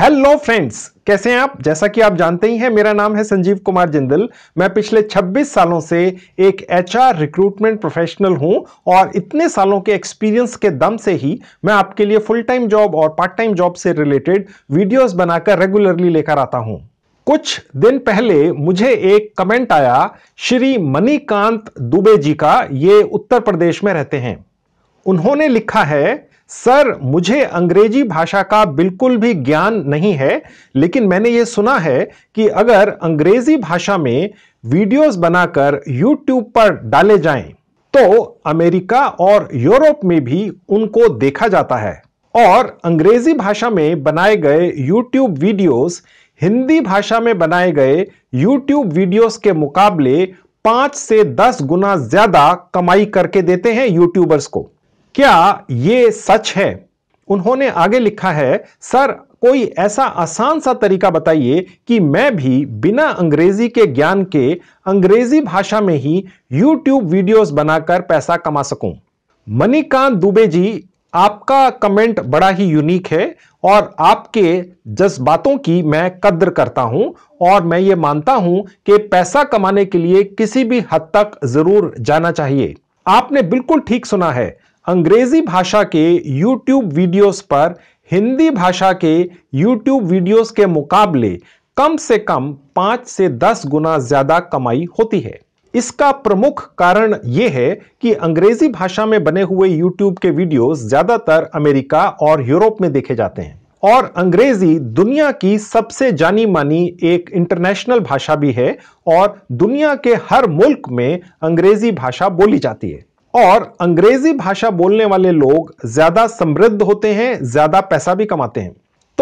Hello friends कैसे हैं आप जैसा कि आप जानते ही हैं मेरा नाम है संजीव कुमार जिंदल मैं पिछले 26 सालों से एक एचआर रिक्रूटमेंट प्रोफेशनल हूं और इतने सालों के एक्सपीरियंस के दम से ही मैं आपके लिए फुल टाइम जॉब और पार्ट टाइम जॉब से रिलेटेड वीडियोस बनाकर रेगुलरली लेकर आता हूं कुछ दिन पहले मुझे एक कमेंट आया श्री मणिकांत दुबे जी का ये उत्तर प्रदेश में रहते हैं उन्होंने लिखा है सर मुझे अंग्रेजी भाषा का बिल्कुल भी ज्ञान नहीं है लेकिन मैंने ये सुना है कि अगर अंग्रेजी भाषा में वीडियोस बनाकर यूट्यूब पर डाले जाएं तो अमेरिका और यूरोप में भी उनको देखा जाता है और अंग्रेजी भाषा में बनाए गए यूट्यूब वीडियोस हिंदी भाषा में बनाए गए यूट्यूब वीडियोस के मुकाबले पांच से दस गुना ज्यादा कमाई करके देते हैं यूट्यूबर्स को क्या ये सच है उन्होंने आगे लिखा है सर कोई ऐसा आसान सा तरीका बताइए कि मैं भी बिना अंग्रेजी के ज्ञान के अंग्रेजी भाषा में ही YouTube वीडियोस बनाकर पैसा कमा सकूं। मनीकांत दुबे जी आपका कमेंट बड़ा ही यूनिक है और आपके जज्बातों की मैं कद्र करता हूं और मैं ये मानता हूं कि पैसा कमाने के लिए किसी भी हद तक जरूर जाना चाहिए आपने बिल्कुल ठीक सुना है अंग्रेजी भाषा के YouTube वीडियोस पर हिंदी भाषा के YouTube वीडियोस के मुकाबले कम से कम पाँच से दस गुना ज़्यादा कमाई होती है इसका प्रमुख कारण यह है कि अंग्रेजी भाषा में बने हुए YouTube के वीडियोस ज़्यादातर अमेरिका और यूरोप में देखे जाते हैं और अंग्रेजी दुनिया की सबसे जानी मानी एक इंटरनेशनल भाषा भी है और दुनिया के हर मुल्क में अंग्रेजी भाषा बोली जाती है और अंग्रेजी भाषा बोलने वाले लोग ज्यादा समृद्ध होते हैं ज्यादा पैसा भी कमाते हैं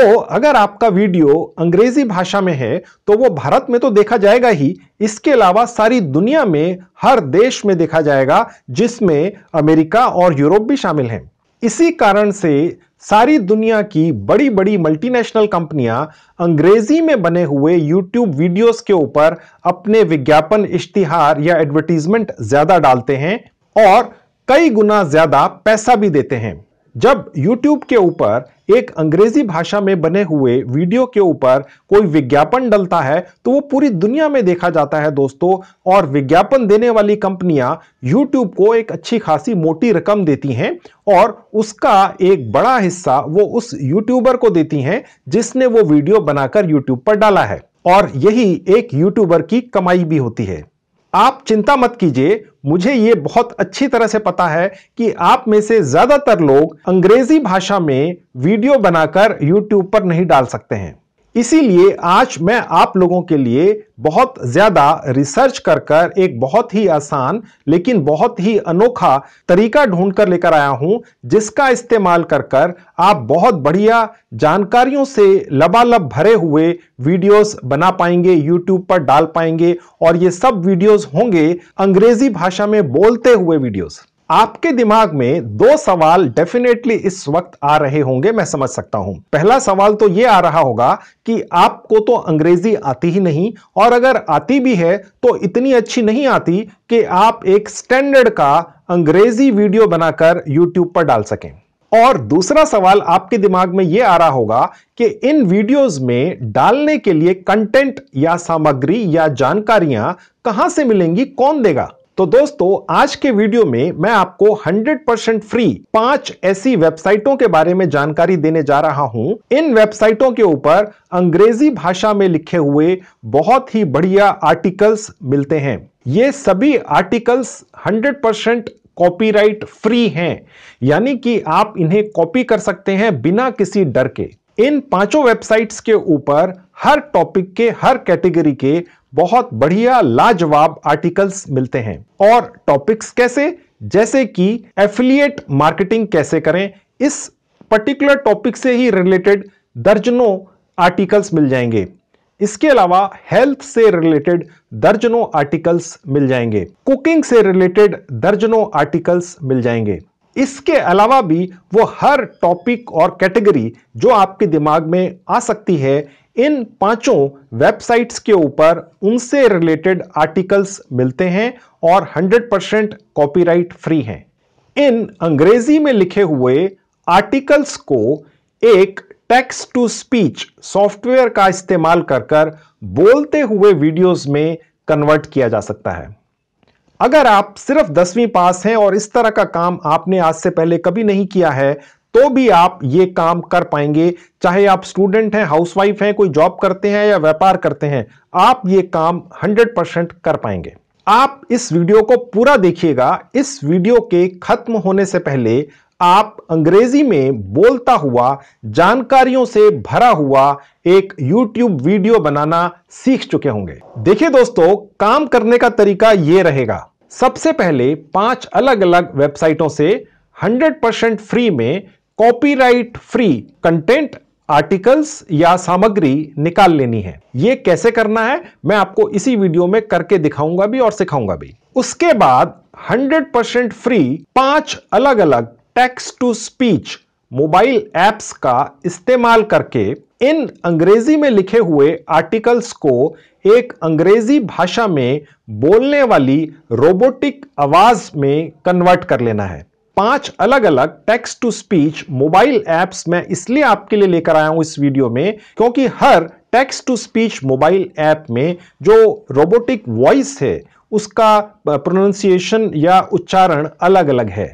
तो अगर आपका वीडियो अंग्रेजी भाषा में है तो वो भारत में तो देखा जाएगा ही इसके अलावा सारी दुनिया में हर देश में देखा जाएगा जिसमें अमेरिका और यूरोप भी शामिल हैं इसी कारण से सारी दुनिया की बड़ी बड़ी मल्टीनेशनल कंपनियां अंग्रेजी में बने हुए यूट्यूब वीडियोस के ऊपर अपने विज्ञापन इश्तिहार या एडवर्टीजमेंट ज्यादा डालते हैं और कई गुना ज्यादा पैसा भी देते हैं जब YouTube के ऊपर एक अंग्रेजी भाषा में बने हुए वीडियो के ऊपर कोई विज्ञापन डलता है तो वो पूरी दुनिया में देखा जाता है दोस्तों और विज्ञापन देने वाली कंपनियां YouTube को एक अच्छी खासी मोटी रकम देती हैं और उसका एक बड़ा हिस्सा वो उस यूट्यूबर को देती हैं जिसने वो वीडियो बनाकर यूट्यूब पर डाला है और यही एक यूट्यूबर की कमाई भी होती है आप चिंता मत कीजिए मुझे ये बहुत अच्छी तरह से पता है कि आप में से ज़्यादातर लोग अंग्रेज़ी भाषा में वीडियो बनाकर YouTube पर नहीं डाल सकते हैं इसीलिए आज मैं आप लोगों के लिए बहुत ज़्यादा रिसर्च कर कर एक बहुत ही आसान लेकिन बहुत ही अनोखा तरीका ढूंढकर लेकर आया हूं जिसका इस्तेमाल कर कर आप बहुत बढ़िया जानकारियों से लबालब भरे हुए वीडियोस बना पाएंगे यूट्यूब पर डाल पाएंगे और ये सब वीडियोस होंगे अंग्रेजी भाषा में बोलते हुए वीडियोज आपके दिमाग में दो सवाल डेफिनेटली इस वक्त आ रहे होंगे मैं समझ सकता हूं पहला सवाल तो यह आ रहा होगा कि आपको तो अंग्रेजी आती ही नहीं और अगर आती भी है तो इतनी अच्छी नहीं आती कि आप एक स्टैंडर्ड का अंग्रेजी वीडियो बनाकर यूट्यूब पर डाल सकें और दूसरा सवाल आपके दिमाग में यह आ रहा होगा कि इन वीडियोज में डालने के लिए कंटेंट या सामग्री या जानकारियां कहां से मिलेंगी कौन देगा तो दोस्तों आज के वीडियो में मैं आपको 100% फ्री पांच ऐसी वेबसाइटों के बारे में जानकारी देने जा रहा हूं इन वेबसाइटों के ऊपर अंग्रेजी भाषा में लिखे हुए बहुत ही बढ़िया आर्टिकल्स मिलते हैं ये सभी आर्टिकल्स 100% कॉपीराइट फ्री हैं यानी कि आप इन्हें कॉपी कर सकते हैं बिना किसी डर के इन पांचों वेबसाइट्स के ऊपर हर टॉपिक के हर कैटेगरी के बहुत बढ़िया लाजवाब आर्टिकल्स मिलते हैं और टॉपिक्स कैसे जैसे कि एफिलिएट मार्केटिंग कैसे करें इस पर्टिकुलर टॉपिक से ही रिलेटेड दर्जनों आर्टिकल्स मिल जाएंगे इसके अलावा हेल्थ से रिलेटेड दर्जनों आर्टिकल्स मिल जाएंगे कुकिंग से रिलेटेड दर्जनों आर्टिकल्स मिल जाएंगे इसके अलावा भी वो हर टॉपिक और कैटेगरी जो आपके दिमाग में आ सकती है इन पांचों वेबसाइट्स के ऊपर उनसे रिलेटेड आर्टिकल्स मिलते हैं और 100 परसेंट कॉपीराइट फ्री हैं इन अंग्रेजी में लिखे हुए आर्टिकल्स को एक टेक्स्ट टू स्पीच सॉफ्टवेयर का इस्तेमाल कर कर बोलते हुए वीडियोस में कन्वर्ट किया जा सकता है अगर आप सिर्फ दसवीं पास हैं और इस तरह का काम आपने आज से पहले कभी नहीं किया है तो भी आप ये काम कर पाएंगे चाहे आप स्टूडेंट हैं हाउसवाइफ हैं कोई जॉब करते हैं या व्यापार करते हैं आप ये काम 100 परसेंट कर पाएंगे आप इस वीडियो को पूरा देखिएगा इस वीडियो के खत्म होने से पहले आप अंग्रेजी में बोलता हुआ जानकारियों से भरा हुआ एक YouTube वीडियो बनाना सीख चुके होंगे देखिए दोस्तों काम करने का तरीका यह रहेगा सबसे पहले पांच अलग अलग वेबसाइटों से 100% फ्री में कॉपीराइट फ्री कंटेंट आर्टिकल्स या सामग्री निकाल लेनी है ये कैसे करना है मैं आपको इसी वीडियो में करके दिखाऊंगा भी और सिखाऊंगा भी उसके बाद 100% फ्री पांच अलग अलग text to speech mobile apps का इस्तेमाल करके इन अंग्रेजी में लिखे हुए आर्टिकल्स को एक अंग्रेजी भाषा में बोलने वाली रोबोटिक आवाज में कन्वर्ट कर लेना है पांच अलग अलग text to speech mobile apps मैं इसलिए आपके लिए लेकर आया हूं इस वीडियो में क्योंकि हर text to speech mobile app में जो रोबोटिक वॉइस है उसका प्रोनाउंसिएशन या उच्चारण अलग अलग है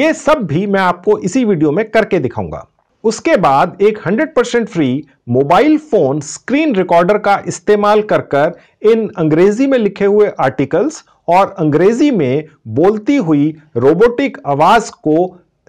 ये सब भी मैं आपको इसी वीडियो में करके दिखाऊंगा उसके बाद एक 100% free mobile phone screen recorder का इस्तेमाल कर कर इन अंग्रेज़ी में लिखे हुए आर्टिकल्स और अंग्रेज़ी में बोलती हुई रोबोटिक आवाज़ को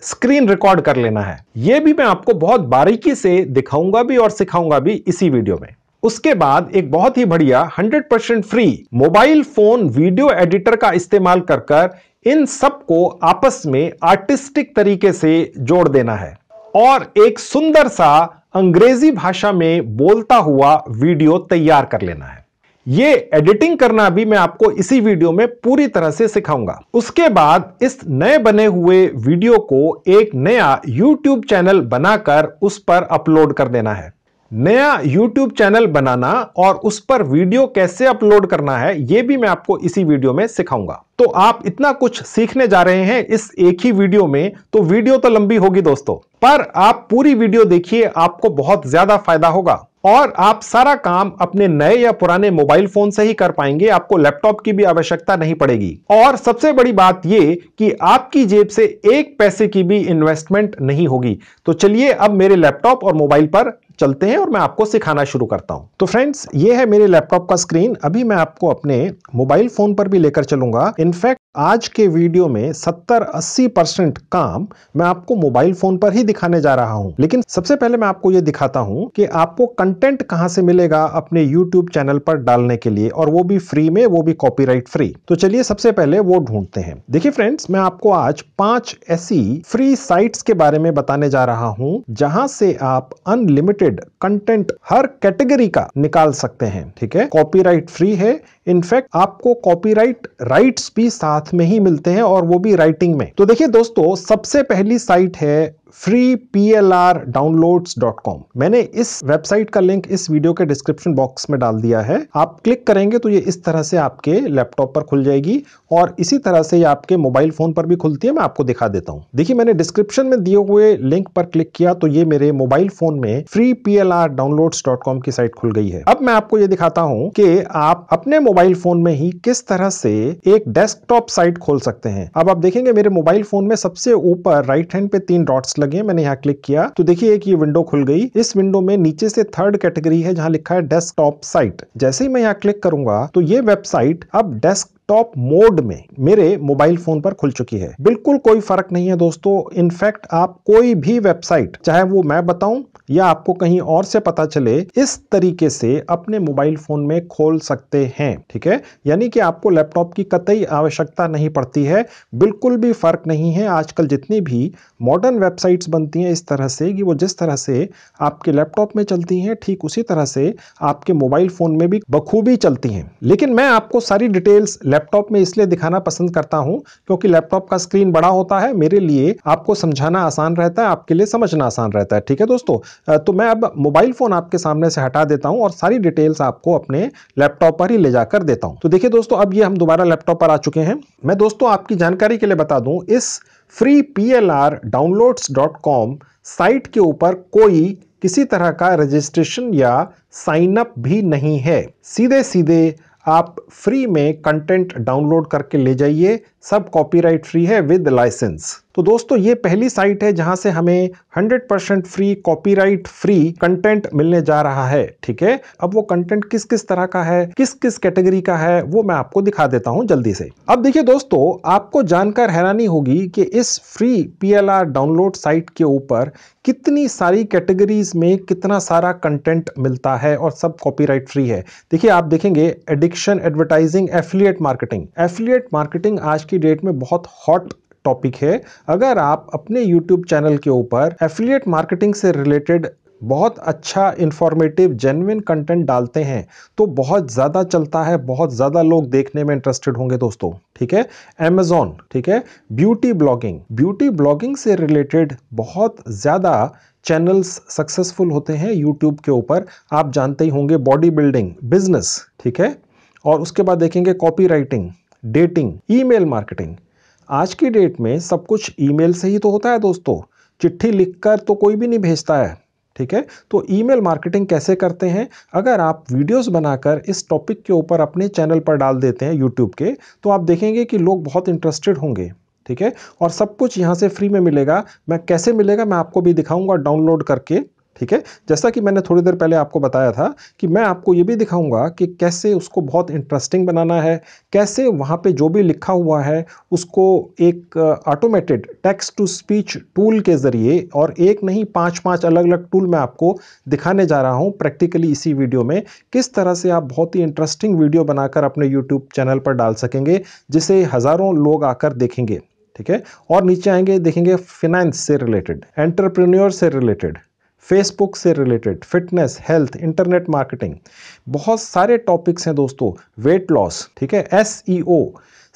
स्क्रीन रिकॉर्ड कर लेना है ये भी मैं आपको बहुत बारीकी से दिखाऊंगा भी और सिखाऊंगा भी इसी वीडियो में उसके बाद एक बहुत ही बढ़िया 100% free mobile phone video editor का इस्तेमाल कर कर इन सबको आपस में आर्टिस्टिक तरीके से जोड़ देना है और एक सुंदर सा अंग्रेजी भाषा में बोलता हुआ वीडियो तैयार कर लेना है ये एडिटिंग करना भी मैं आपको इसी वीडियो में पूरी तरह से सिखाऊंगा उसके बाद इस नए बने हुए वीडियो को एक नया YouTube चैनल बनाकर उस पर अपलोड कर देना है नया YouTube चैनल बनाना और उस पर वीडियो कैसे अपलोड करना है ये भी मैं आपको इसी वीडियो में सिखाऊंगा तो आप इतना कुछ सीखने जा रहे हैं इस एक ही वीडियो में तो वीडियो तो लंबी होगी दोस्तों पर आप पूरी वीडियो देखिए आपको बहुत ज्यादा फायदा होगा और आप सारा काम अपने नए या पुराने मोबाइल फोन से ही कर पाएंगे आपको लैपटॉप की भी आवश्यकता नहीं पड़ेगी और सबसे बड़ी बात यह कि आपकी जेब से एक पैसे की भी इन्वेस्टमेंट नहीं होगी तो चलिए अब मेरे लैपटॉप और मोबाइल पर चलते हैं और मैं आपको सिखाना शुरू करता हूँ तो फ्रेंड्स ये है मेरे लैपटॉप का स्क्रीन अभी मैं आपको अपने मोबाइल फोन पर भी लेकर चलूंगा इनफैक्ट आज के वीडियो में 70-80 परसेंट काम मैं आपको मोबाइल फोन पर ही दिखाने जा रहा हूं लेकिन सबसे पहले मैं आपको ये दिखाता हूं कि आपको कंटेंट कहां से मिलेगा अपने यूट्यूब चैनल पर डालने के लिए और वो भी फ्री में वो भी कॉपीराइट फ्री तो चलिए सबसे पहले वो ढूंढते हैं देखिए फ्रेंड्स मैं आपको आज पांच ऐसी फ्री साइट्स के बारे में बताने जा रहा हूँ जहां से आप अनलिमिटेड रिलेटेड कंटेंट हर कैटेगरी का निकाल सकते हैं ठीक है कॉपीराइट फ्री है इनफैक्ट आपको कॉपीराइट राइट्स भी साथ में ही मिलते हैं और वो भी राइटिंग में तो देखिए दोस्तों सबसे पहली साइट है freeplrdownloads.com मैंने इस वेबसाइट का लिंक इस वीडियो के डिस्क्रिप्शन बॉक्स में डाल दिया है आप क्लिक करेंगे तो ये इस तरह से आपके लैपटॉप पर खुल जाएगी और इसी तरह से ये आपके मोबाइल फोन पर भी खुलती है मैं आपको दिखा देता हूँ देखिए मैंने डिस्क्रिप्शन में दिए हुए लिंक पर क्लिक किया तो ये मेरे मोबाइल फोन में freeplrdownloads.com की साइट खुल गई है अब मैं आपको ये दिखाता हूँ कि आप अपने मोबाइल फोन में ही किस तरह से एक डेस्कटॉप साइट खोल सकते हैं अब आप देखेंगे मेरे मोबाइल फोन में सबसे ऊपर राइट हैंड पे तीन डॉट्स लगे हैं मैंने यहाँ क्लिक किया तो देखिए एक ये विंडो खुल गई इस विंडो में नीचे से थर्ड कैटेगरी है जहाँ लिखा है डेस्कटॉप साइट जैसे ही मैं यहाँ क्लिक करूंगा तो ये वेबसाइट अब डेस्क डेस्कटॉप मोड में मेरे मोबाइल फोन पर खुल चुकी है बिल्कुल कोई फर्क नहीं है दोस्तों इनफैक्ट आप कोई भी वेबसाइट चाहे वो मैं बताऊं या आपको कहीं और से पता चले इस तरीके से अपने मोबाइल फोन में खोल सकते हैं ठीक है यानी कि आपको लैपटॉप की कतई आवश्यकता नहीं पड़ती है बिल्कुल भी फर्क नहीं है आजकल जितनी भी मॉडर्न वेबसाइट्स बनती हैं इस तरह से कि वो जिस तरह से आपके लैपटॉप में चलती हैं ठीक उसी तरह से आपके मोबाइल फोन में भी बखूबी चलती हैं लेकिन मैं आपको सारी डिटेल्स लैपटॉप में इसलिए दिखाना पसंद करता हूँ क्योंकि लैपटॉप का स्क्रीन बड़ा होता है मेरे लिए आपको समझाना आसान रहता है आपके लिए समझना आसान रहता है ठीक है दोस्तों तो मैं अब मोबाइल फ़ोन आपके सामने से हटा देता हूँ और सारी डिटेल्स आपको अपने लैपटॉप पर ही ले जाकर देता हूँ तो देखिए दोस्तों अब ये हम दोबारा लैपटॉप पर आ चुके हैं मैं दोस्तों आपकी जानकारी के लिए बता दूँ इस free P L R downloads dot com site के ऊपर कोई किसी तरह का रजिस्ट्रेशन या साइन अप भी नहीं है सीधे सीधे आप फ्री में कंटेंट डाउनलोड करके ले जाइए सब कॉपीराइट फ्री है विद लाइसेंस तो दोस्तों ये पहली साइट है जहां से हमें 100% फ्री कॉपीराइट फ्री कंटेंट मिलने जा रहा है ठीक है अब वो कंटेंट किस किस तरह का है किस किस कैटेगरी का है वो मैं आपको दिखा देता हूं जल्दी से अब देखिए दोस्तों आपको जानकर हैरानी होगी कि इस फ्री पीएलआर डाउनलोड साइट के ऊपर कितनी सारी कैटेगरीज में कितना सारा कंटेंट मिलता है और सब कॉपी फ्री है देखिए आप देखेंगे addiction advertising affiliate marketing affiliate marketing आज की डेट में बहुत हॉट टॉपिक है अगर आप अपने यूट्यूब चैनल के ऊपर एफिलिएट मार्केटिंग से रिलेटेड बहुत अच्छा इन्फॉर्मेटिव जेनविन कंटेंट डालते हैं तो बहुत ज़्यादा चलता है बहुत ज़्यादा लोग देखने में इंटरेस्टेड होंगे दोस्तों ठीक है अमेजोन ठीक है ब्यूटी ब्लॉगिंग ब्यूटी ब्लॉगिंग से रिलेटेड बहुत ज़्यादा चैनल्स सक्सेसफुल होते हैं यूट्यूब के ऊपर आप जानते ही होंगे बॉडी बिल्डिंग बिजनेस ठीक है और उसके बाद देखेंगे copywriting dating email marketing आज की डेट में सब कुछ ईमेल से ही तो होता है दोस्तों चिट्ठी लिखकर तो कोई भी नहीं भेजता है ठीक है तो ईमेल मार्केटिंग कैसे करते हैं अगर आप वीडियोस बनाकर इस टॉपिक के ऊपर अपने चैनल पर डाल देते हैं यूट्यूब के तो आप देखेंगे कि लोग बहुत इंटरेस्टेड होंगे ठीक है और सब कुछ यहाँ से फ्री में मिलेगा मैं कैसे मिलेगा मैं आपको भी दिखाऊंगा डाउनलोड करके ठीक है जैसा कि मैंने थोड़ी देर पहले आपको बताया था कि मैं आपको ये भी दिखाऊंगा कि कैसे उसको बहुत इंटरेस्टिंग बनाना है कैसे वहाँ पे जो भी लिखा हुआ है उसको एक automated text to speech tool के ज़रिए और एक नहीं पाँच पाँच अलग अलग टूल मैं आपको दिखाने जा रहा हूँ प्रैक्टिकली इसी वीडियो में किस तरह से आप बहुत ही इंटरेस्टिंग वीडियो बनाकर अपने यूट्यूब चैनल पर डाल सकेंगे जिसे हज़ारों लोग आकर देखेंगे ठीक है और नीचे आएंगे देखेंगे फिनेंस से रिलेटेड एंटरप्रेन्योर से रिलेटेड फेसबुक से related fitness health internet marketing बहुत सारे टॉपिक्स हैं दोस्तों वेट लॉस ठीक है S E O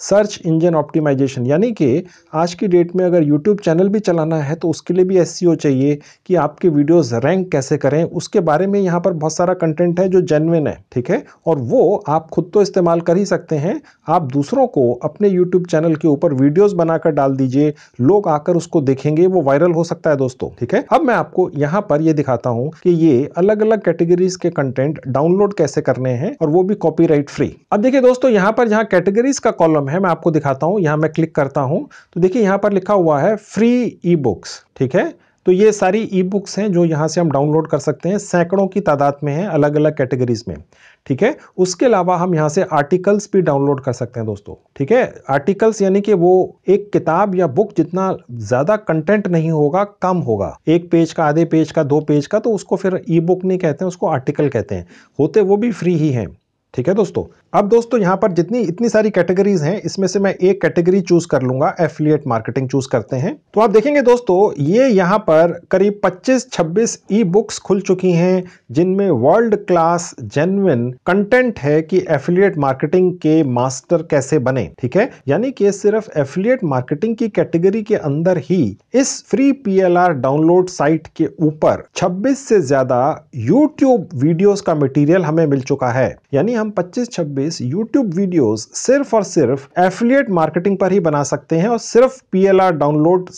search engine optimization यानी कि आज की डेट में अगर यूट्यूब चैनल भी चलाना है तो उसके लिए भी एस e चाहिए कि आपके वीडियोस रैंक कैसे करें उसके बारे में यहाँ पर बहुत सारा कंटेंट है जो जेनविन है ठीक है और वो आप खुद तो इस्तेमाल कर ही सकते हैं आप दूसरों को अपने यूट्यूब चैनल के ऊपर वीडियोज बनाकर डाल दीजिए लोग आकर उसको देखेंगे वो वायरल हो सकता है दोस्तों ठीक है अब मैं आपको यहाँ पर ये दिखाता हूँ कि ये अलग अलग कैटेगरीज के कंटेंट डाउनलोड कैसे करने हैं और वो भी कॉपी फ्री अब देखिए दोस्तों यहाँ पर जहाँ कैटेगरीज का कॉलम कॉलम है मैं आपको दिखाता हूँ यहाँ मैं क्लिक करता हूँ तो देखिए यहाँ पर लिखा हुआ है फ्री ई बुक्स ठीक है तो ये सारी ई बुक्स हैं जो यहाँ से हम डाउनलोड कर सकते हैं सैकड़ों की तादाद में हैं अलग अलग कैटेगरीज में ठीक है उसके अलावा हम यहाँ से आर्टिकल्स भी डाउनलोड कर सकते हैं दोस्तों ठीक है आर्टिकल्स यानी कि वो एक किताब या बुक जितना ज़्यादा कंटेंट नहीं होगा कम होगा एक पेज का आधे पेज का दो पेज का तो उसको फिर ई बुक नहीं कहते हैं उसको आर्टिकल कहते हैं होते वो भी फ्री ही हैं ठीक है दोस्तों अब दोस्तों यहाँ पर जितनी इतनी सारी कैटेगरीज हैं इसमें से मैं एक कैटेगरी चूज कर लूंगा एफिलियट मार्केटिंग चूज करते हैं तो आप देखेंगे दोस्तों ये यहाँ पर करीब 25-26 ई बुक्स खुल चुकी हैं जिनमें वर्ल्ड क्लास जेनविन कंटेंट है कि एफिलियट मार्केटिंग के मास्टर कैसे बने ठीक है यानी कि सिर्फ एफिलियट मार्केटिंग की कैटेगरी के अंदर ही इस फ्री पी डाउनलोड साइट के ऊपर छब्बीस से ज्यादा यूट्यूब वीडियोज का मटीरियल हमें मिल चुका है यानी हम पच्चीस छब्बीस सर्विस यूट्यूब वीडियोस सिर्फ और सिर्फ एफिलिएट मार्केटिंग पर ही बना सकते हैं और सिर्फ पीएलआर डाउनलोड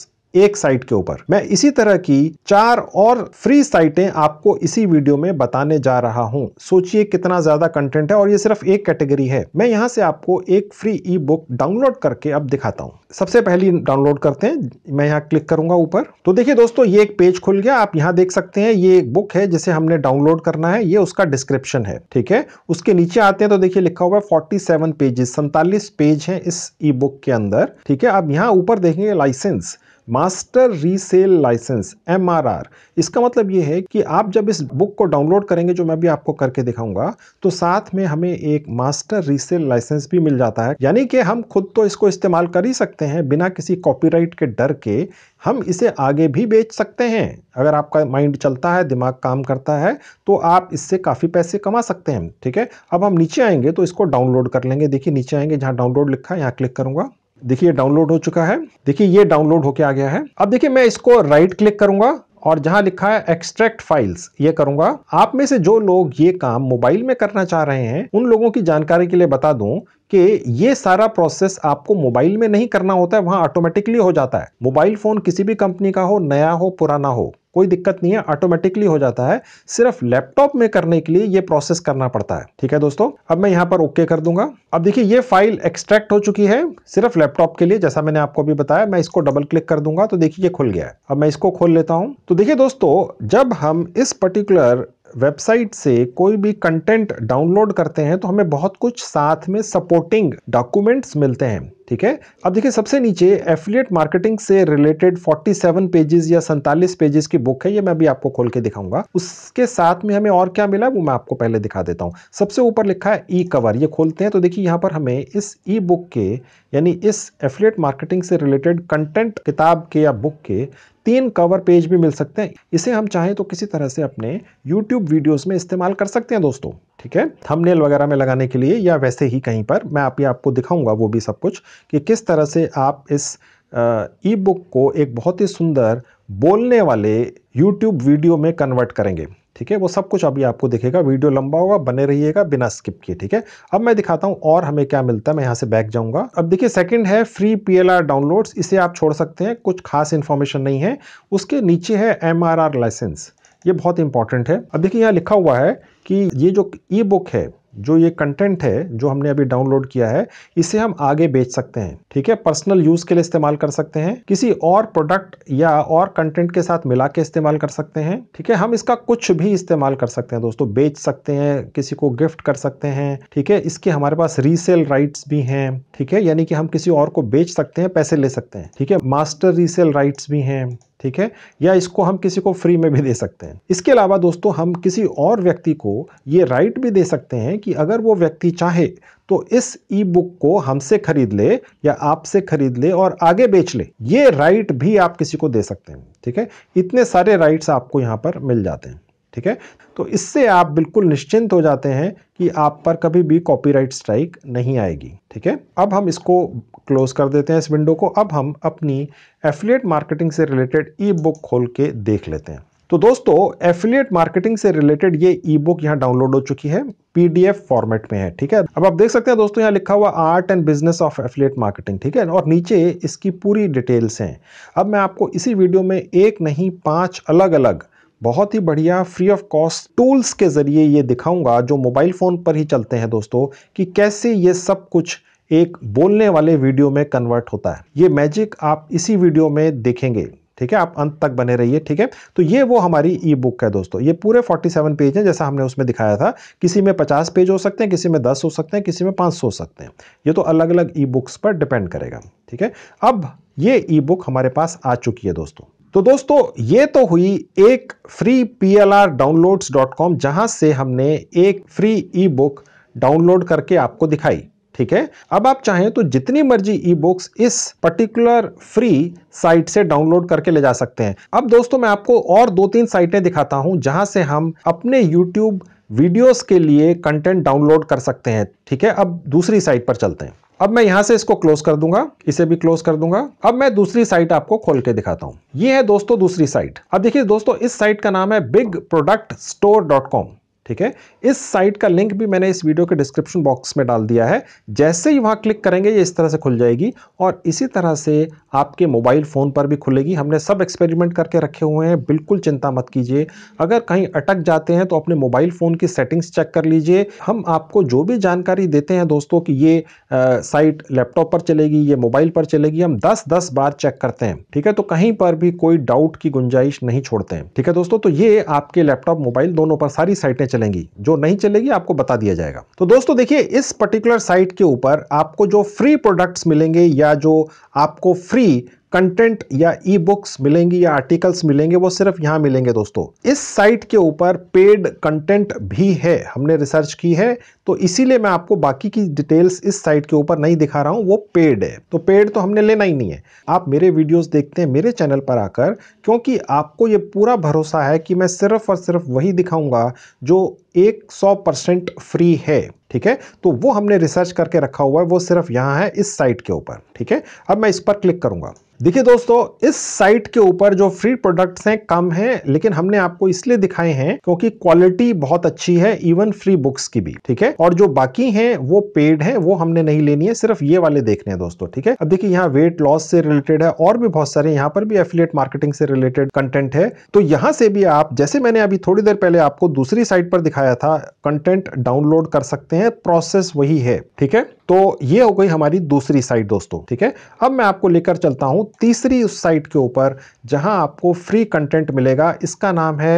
एक साइट के ऊपर मैं इसी तरह की चार और फ्री साइटें आपको इसी वीडियो में बताने जा रहा हूँ सोचिए कितना ज्यादा कंटेंट है और ये सिर्फ एक कैटेगरी है मैं यहाँ से आपको एक फ्री ई बुक डाउनलोड करके अब दिखाता हूँ सबसे पहली डाउनलोड करते हैं मैं यहाँ क्लिक करूंगा ऊपर तो देखिए दोस्तों ये एक पेज खुल गया आप यहाँ देख सकते हैं ये एक बुक है जिसे हमने डाउनलोड करना है ये उसका डिस्क्रिप्शन है ठीक है उसके नीचे आते हैं तो देखिए लिखा हुआ है फोर्टी सेवन पेजेस सैतालीस पेज है इस ई बुक के अंदर ठीक है आप यहाँ ऊपर देखेंगे license master resale license M इसका मतलब ये है कि आप जब इस बुक को डाउनलोड करेंगे जो मैं भी आपको करके दिखाऊंगा तो साथ में हमें एक मास्टर रीसेल लाइसेंस भी मिल जाता है यानी कि हम खुद तो इसको इस्तेमाल कर ही सकते हैं बिना किसी कॉपीराइट के डर के हम इसे आगे भी बेच सकते हैं अगर आपका माइंड चलता है दिमाग काम करता है तो आप इससे काफ़ी पैसे कमा सकते हैं ठीक है अब हम नीचे आएंगे तो इसको डाउनलोड कर लेंगे देखिए नीचे आएंगे जहाँ डाउनलोड लिखा है यहाँ क्लिक करूँगा देखिए डाउनलोड हो चुका है देखिए ये डाउनलोड होके आ गया है अब देखिए मैं इसको राइट क्लिक करूंगा और जहां लिखा है एक्सट्रैक्ट फाइल्स ये करूंगा आप में से जो लोग ये काम मोबाइल में करना चाह रहे हैं उन लोगों की जानकारी के लिए बता दूं कि ये सारा प्रोसेस आपको मोबाइल में नहीं करना होता है वहां ऑटोमेटिकली हो जाता है मोबाइल फोन किसी भी कंपनी का हो नया हो पुराना हो कोई दिक्कत नहीं है ऑटोमेटिकली हो जाता है सिर्फ लैपटॉप में करने के लिए ये प्रोसेस करना पड़ता है ठीक है दोस्तों अब मैं यहाँ पर ओके कर दूंगा अब देखिए ये फाइल एक्सट्रैक्ट हो चुकी है सिर्फ लैपटॉप के लिए जैसा मैंने आपको अभी बताया मैं इसको डबल क्लिक कर दूंगा तो देखिए ये खुल गया है अब मैं इसको खोल लेता हूँ तो देखिए दोस्तों जब हम इस पर्टिकुलर वेबसाइट से कोई भी कंटेंट डाउनलोड करते हैं तो हमें बहुत कुछ साथ में सपोर्टिंग डॉक्यूमेंट्स मिलते हैं ठीक है अब देखिए सबसे नीचे एफिलिएट मार्केटिंग से रिलेटेड 47 पेजेस या सैंतालीस पेजेस की बुक है ये मैं भी आपको खोल के दिखाऊंगा उसके साथ में हमें और क्या मिला वो मैं आपको पहले दिखा देता हूँ सबसे ऊपर लिखा है ई कवर ये खोलते हैं तो देखिए यहाँ पर हमें इस ई बुक के यानी इस एफिलिएट मार्केटिंग से रिलेटेड कंटेंट किताब के या बुक के तीन कवर पेज भी मिल सकते हैं इसे हम चाहें तो किसी तरह से अपने यूट्यूब वीडियोज़ में इस्तेमाल कर सकते हैं दोस्तों ठीक है थंबनेल वगैरह में लगाने के लिए या वैसे ही कहीं पर मैं आप ही आपको दिखाऊंगा वो भी सब कुछ कि किस तरह से आप इस ई बुक को एक बहुत ही सुंदर बोलने वाले यूट्यूब वीडियो में कन्वर्ट करेंगे ठीक है वो सब कुछ अभी आपको दिखेगा वीडियो लंबा होगा बने रहिएगा बिना स्किप किए ठीक है अब मैं दिखाता हूँ और हमें क्या मिलता है मैं यहाँ से बैक जाऊँगा अब देखिए सेकंड है फ्री पीएलआर डाउनलोड्स इसे आप छोड़ सकते हैं कुछ खास इन्फॉर्मेशन नहीं है उसके नीचे है आर लाइसेंस ये बहुत इंपॉर्टेंट है अब देखिए यहाँ लिखा हुआ है कि ये जो ई बुक है जो ये कंटेंट है जो हमने अभी डाउनलोड किया है इसे हम आगे बेच सकते हैं ठीक है पर्सनल यूज के लिए इस्तेमाल कर सकते हैं किसी और प्रोडक्ट या और कंटेंट के साथ मिला के इस्तेमाल कर सकते हैं ठीक है हम इसका कुछ भी इस्तेमाल कर सकते हैं दोस्तों बेच सकते हैं किसी को गिफ्ट कर सकते हैं ठीक है इसके हमारे पास रीसेल राइट्स भी हैं ठीक है यानी कि हम किसी और को बेच सकते हैं पैसे ले सकते हैं ठीक है मास्टर रीसेल राइट्स भी हैं ठीक है या इसको हम किसी को फ्री में भी दे सकते हैं इसके अलावा दोस्तों हम किसी और व्यक्ति को ये राइट भी दे सकते हैं कि अगर वो व्यक्ति चाहे तो इस ई बुक को हमसे खरीद ले या आपसे खरीद ले और आगे बेच ले ये राइट भी आप किसी को दे सकते हैं ठीक है इतने सारे राइट्स आपको यहाँ पर मिल जाते हैं ठीक है तो इससे आप बिल्कुल निश्चिंत हो जाते हैं कि आप पर कभी भी कॉपीराइट स्ट्राइक नहीं आएगी ठीक है अब हम इसको क्लोज कर देते हैं इस विंडो को अब हम अपनी एफिलिएट मार्केटिंग से रिलेटेड ई बुक खोल के देख लेते हैं तो दोस्तों एफिलिएट मार्केटिंग से रिलेटेड ये ई बुक यहाँ डाउनलोड हो चुकी है पीडीएफ फॉर्मेट में है ठीक है अब आप देख सकते हैं दोस्तों यहाँ लिखा हुआ art and business of affiliate marketing ठीक है और नीचे इसकी पूरी डिटेल्स हैं अब मैं आपको इसी वीडियो में एक नहीं पांच अलग अलग बहुत ही बढ़िया फ्री ऑफ कॉस्ट टूल्स के ज़रिए ये दिखाऊंगा जो मोबाइल फ़ोन पर ही चलते हैं दोस्तों कि कैसे ये सब कुछ एक बोलने वाले वीडियो में कन्वर्ट होता है ये मैजिक आप इसी वीडियो में देखेंगे ठीक है आप अंत तक बने रहिए ठीक है तो ये वो हमारी ई बुक है दोस्तों ये पूरे 47 पेज हैं जैसा हमने उसमें दिखाया था किसी में 50 पेज हो सकते हैं किसी में 10 हो सकते हैं किसी में 500 हो सकते हैं ये तो अलग अलग ई बुक्स पर डिपेंड करेगा ठीक है अब ये ई बुक हमारे पास आ चुकी है दोस्तों तो दोस्तों ये तो हुई एक free P L R downloads dot com जहां से हमने एक फ्री ई बुक डाउनलोड करके आपको दिखाई ठीक है अब आप चाहें तो जितनी मर्जी ई बुक्स इस पर्टिकुलर फ्री साइट से डाउनलोड करके ले जा सकते हैं अब दोस्तों मैं आपको और दो तीन साइटें दिखाता हूं जहां से हम अपने यूट्यूब वीडियोस के लिए कंटेंट डाउनलोड कर सकते हैं ठीक है अब दूसरी साइट पर चलते हैं अब मैं यहाँ से इसको क्लोज कर दूंगा इसे भी क्लोज कर दूंगा अब मैं दूसरी साइट आपको खोल के दिखाता हूँ ये है दोस्तों दूसरी साइट अब देखिए दोस्तों इस साइट का नाम है big product store dot com ठीक है इस साइट का लिंक भी मैंने इस वीडियो के डिस्क्रिप्शन बॉक्स में डाल दिया है जैसे ही वहाँ क्लिक करेंगे ये इस तरह से खुल जाएगी और इसी तरह से आपके मोबाइल फ़ोन पर भी खुलेगी हमने सब एक्सपेरिमेंट करके रखे हुए हैं बिल्कुल चिंता मत कीजिए अगर कहीं अटक जाते हैं तो अपने मोबाइल फ़ोन की सेटिंग्स चेक कर लीजिए हम आपको जो भी जानकारी देते हैं दोस्तों कि ये साइट लैपटॉप पर चलेगी ये मोबाइल पर चलेगी हम दस दस बार चेक करते हैं ठीक है तो कहीं पर भी कोई डाउट की गुंजाइश नहीं छोड़ते हैं ठीक है दोस्तों तो ये आपके लैपटॉप मोबाइल दोनों पर सारी साइटें चलेंगी जो नहीं चलेगी आपको बता दिया जाएगा तो दोस्तों देखिए इस पर्टिकुलर साइट के ऊपर आपको जो फ्री प्रोडक्ट्स मिलेंगे या जो आपको फ्री कंटेंट या ई बुक्स मिलेंगी या आर्टिकल्स मिलेंगे वो सिर्फ यहाँ मिलेंगे दोस्तों इस साइट के ऊपर पेड कंटेंट भी है हमने रिसर्च की है तो इसीलिए मैं आपको बाकी की डिटेल्स इस साइट के ऊपर नहीं दिखा रहा हूँ वो पेड है तो पेड तो हमने लेना ही नहीं है आप मेरे वीडियोस देखते हैं मेरे चैनल पर आकर क्योंकि आपको ये पूरा भरोसा है कि मैं सिर्फ और सिर्फ वही दिखाऊंगा जो एक सौ परसेंट फ्री है ठीक है तो वो हमने रिसर्च करके रखा हुआ है वो सिर्फ यहाँ है इस साइट के ऊपर ठीक है अब मैं इस पर क्लिक करूंगा देखिए दोस्तों इस साइट के ऊपर जो फ्री प्रोडक्ट्स हैं कम हैं लेकिन हमने आपको इसलिए दिखाए हैं क्योंकि क्वालिटी बहुत अच्छी है इवन फ्री बुक्स की भी ठीक है और जो बाकी हैं वो पेड हैं वो हमने नहीं लेनी है सिर्फ ये वाले देखने हैं दोस्तों ठीक है अब देखिए यहाँ वेट लॉस से रिलेटेड है और भी बहुत सारे यहाँ पर भी एफिलेट मार्केटिंग से रिलेटेड कंटेंट है तो यहाँ से भी आप जैसे मैंने अभी थोड़ी देर पहले आपको दूसरी साइट पर दिखाया बताया था कंटेंट डाउनलोड कर सकते हैं प्रोसेस वही है ठीक है तो ये हो गई हमारी दूसरी साइट दोस्तों ठीक है अब मैं आपको लेकर चलता हूं तीसरी उस साइट के ऊपर जहां आपको फ्री कंटेंट मिलेगा इसका नाम है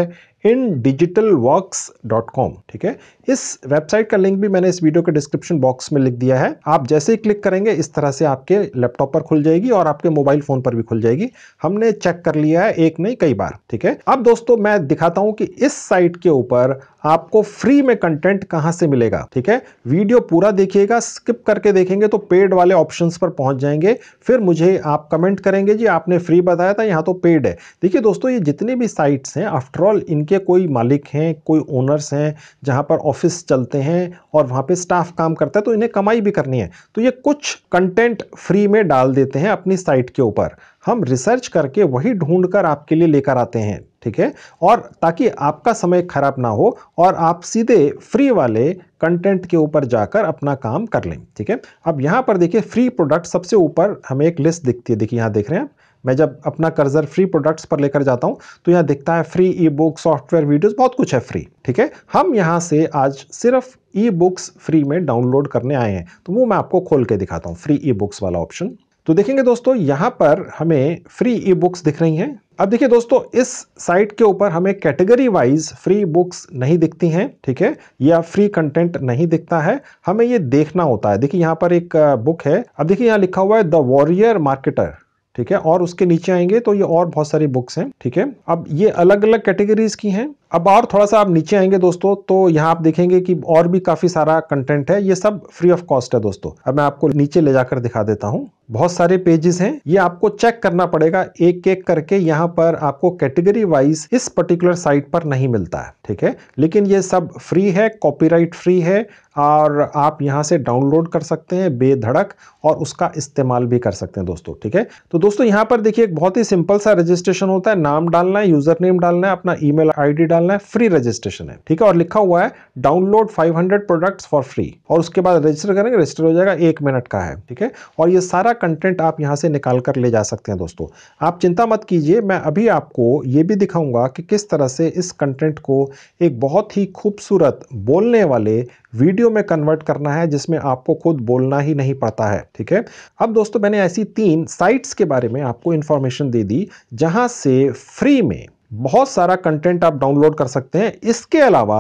in digital works dot com ठीक है इस वेबसाइट का लिंक भी मैंने इस वीडियो के डिस्क्रिप्शन बॉक्स में लिख दिया है आप जैसे ही क्लिक करेंगे इस तरह से आपके लैपटॉप पर खुल जाएगी और आपके मोबाइल फोन पर भी खुल जाएगी हमने चेक कर लिया है एक नहीं कई बार ठीक है अब दोस्तों मैं दिखाता हूं कि इस साइट के ऊपर आपको फ्री में कंटेंट कहाँ से मिलेगा ठीक है वीडियो पूरा देखिएगा स्किप करके देखेंगे तो पेड वाले ऑप्शंस पर पहुंच जाएंगे फिर मुझे आप कमेंट करेंगे जी आपने फ्री बताया था यहाँ तो पेड है देखिए दोस्तों ये जितनी भी साइट्स हैं आफ्टरऑल इनके कोई मालिक हैं कोई ओनर्स हैं जहाँ पर ऑफिस चलते हैं और वहाँ पर स्टाफ काम करता है तो इन्हें कमाई भी करनी है तो ये कुछ कंटेंट फ्री में डाल देते हैं अपनी साइट के ऊपर हम रिसर्च करके वही ढूंढकर आपके लिए लेकर आते हैं ठीक है और ताकि आपका समय खराब ना हो और आप सीधे फ्री वाले कंटेंट के ऊपर जाकर अपना काम कर लें ठीक है अब यहाँ पर देखिए फ्री प्रोडक्ट सबसे ऊपर हमें एक लिस्ट दिखती है देखिए यहाँ देख रहे हैं मैं जब अपना कर्जर फ्री प्रोडक्ट्स पर लेकर जाता हूँ तो यहाँ दिखता है free e book software videos बहुत कुछ है फ्री ठीक है हम यहाँ से आज सिर्फ ई बुक्स फ्री में डाउनलोड करने आए हैं तो वो मैं आपको खोल के दिखाता हूँ फ्री ई बुक्स वाला ऑप्शन तो देखेंगे दोस्तों यहाँ पर हमें फ्री ई बुक्स दिख रही हैं अब देखिए दोस्तों इस साइट के ऊपर हमें कैटेगरी वाइज फ्री बुक्स नहीं दिखती हैं ठीक है या फ्री कंटेंट नहीं दिखता है हमें ये देखना होता है देखिए यहाँ पर एक बुक है अब देखिए यहाँ लिखा हुआ है द वॉरियर मार्केटर ठीक है और उसके नीचे आएंगे तो ये और बहुत सारी बुक्स हैं ठीक है अब ये अलग अलग कैटेगरीज की हैं अब और थोड़ा सा आप नीचे आएंगे दोस्तों तो यहाँ आप देखेंगे कि और भी काफ़ी सारा कंटेंट है ये सब फ्री ऑफ कॉस्ट है दोस्तों अब मैं आपको नीचे ले जाकर दिखा देता हूँ बहुत सारे पेजेस हैं ये आपको चेक करना पड़ेगा एक एक करके यहाँ पर आपको कैटेगरी वाइज इस पर्टिकुलर साइट पर नहीं मिलता है ठीक है लेकिन ये सब फ्री है कॉपीराइट फ्री है और आप यहाँ से डाउनलोड कर सकते हैं बेधड़क और उसका इस्तेमाल भी कर सकते हैं दोस्तों ठीक है तो दोस्तों यहाँ पर देखिए एक बहुत ही सिंपल सा रजिस्ट्रेशन होता है नाम डालना है यूजर नेम डालना है अपना ई मेल डालना डालना है फ्री रजिस्ट्रेशन है ठीक है और लिखा हुआ है डाउनलोड 500 प्रोडक्ट्स फॉर फ्री और उसके बाद रजिस्टर करेंगे रजिस्टर हो जाएगा एक मिनट का है ठीक है और ये सारा कंटेंट आप यहाँ से निकाल कर ले जा सकते हैं दोस्तों आप चिंता मत कीजिए मैं अभी आपको ये भी दिखाऊंगा कि किस तरह से इस कंटेंट को एक बहुत ही खूबसूरत बोलने वाले वीडियो में कन्वर्ट करना है जिसमें आपको खुद बोलना ही नहीं पड़ता है ठीक है अब दोस्तों मैंने ऐसी तीन साइट्स के बारे में आपको इन्फॉर्मेशन दे दी जहाँ से फ्री में बहुत सारा कंटेंट आप डाउनलोड कर सकते हैं इसके अलावा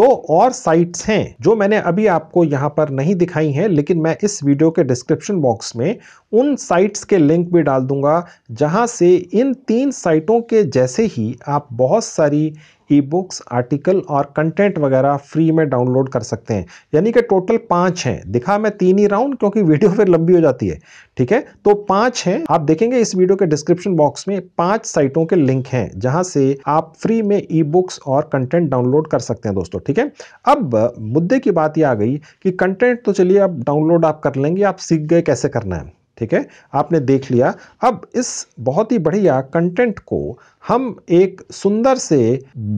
दो और साइट्स हैं जो मैंने अभी आपको यहाँ पर नहीं दिखाई हैं लेकिन मैं इस वीडियो के डिस्क्रिप्शन बॉक्स में उन साइट्स के लिंक भी डाल दूंगा जहाँ से इन तीन साइटों के जैसे ही आप बहुत सारी ई बुक्स आर्टिकल और कंटेंट वगैरह फ्री में डाउनलोड कर सकते हैं यानी कि टोटल पाँच हैं दिखा मैं तीन ही राउंड क्योंकि वीडियो फिर लंबी हो जाती है ठीक है तो पाँच हैं आप देखेंगे इस वीडियो के डिस्क्रिप्शन बॉक्स में पाँच साइटों के लिंक हैं जहाँ से आप फ्री में ई बुक्स और कंटेंट डाउनलोड कर सकते हैं दोस्तों ठीक है अब मुद्दे की बात यह आ गई कि कंटेंट तो चलिए अब डाउनलोड आप कर लेंगे आप सीख गए कैसे करना है ठीक है आपने देख लिया अब इस बहुत ही बढ़िया कंटेंट को हम एक सुंदर से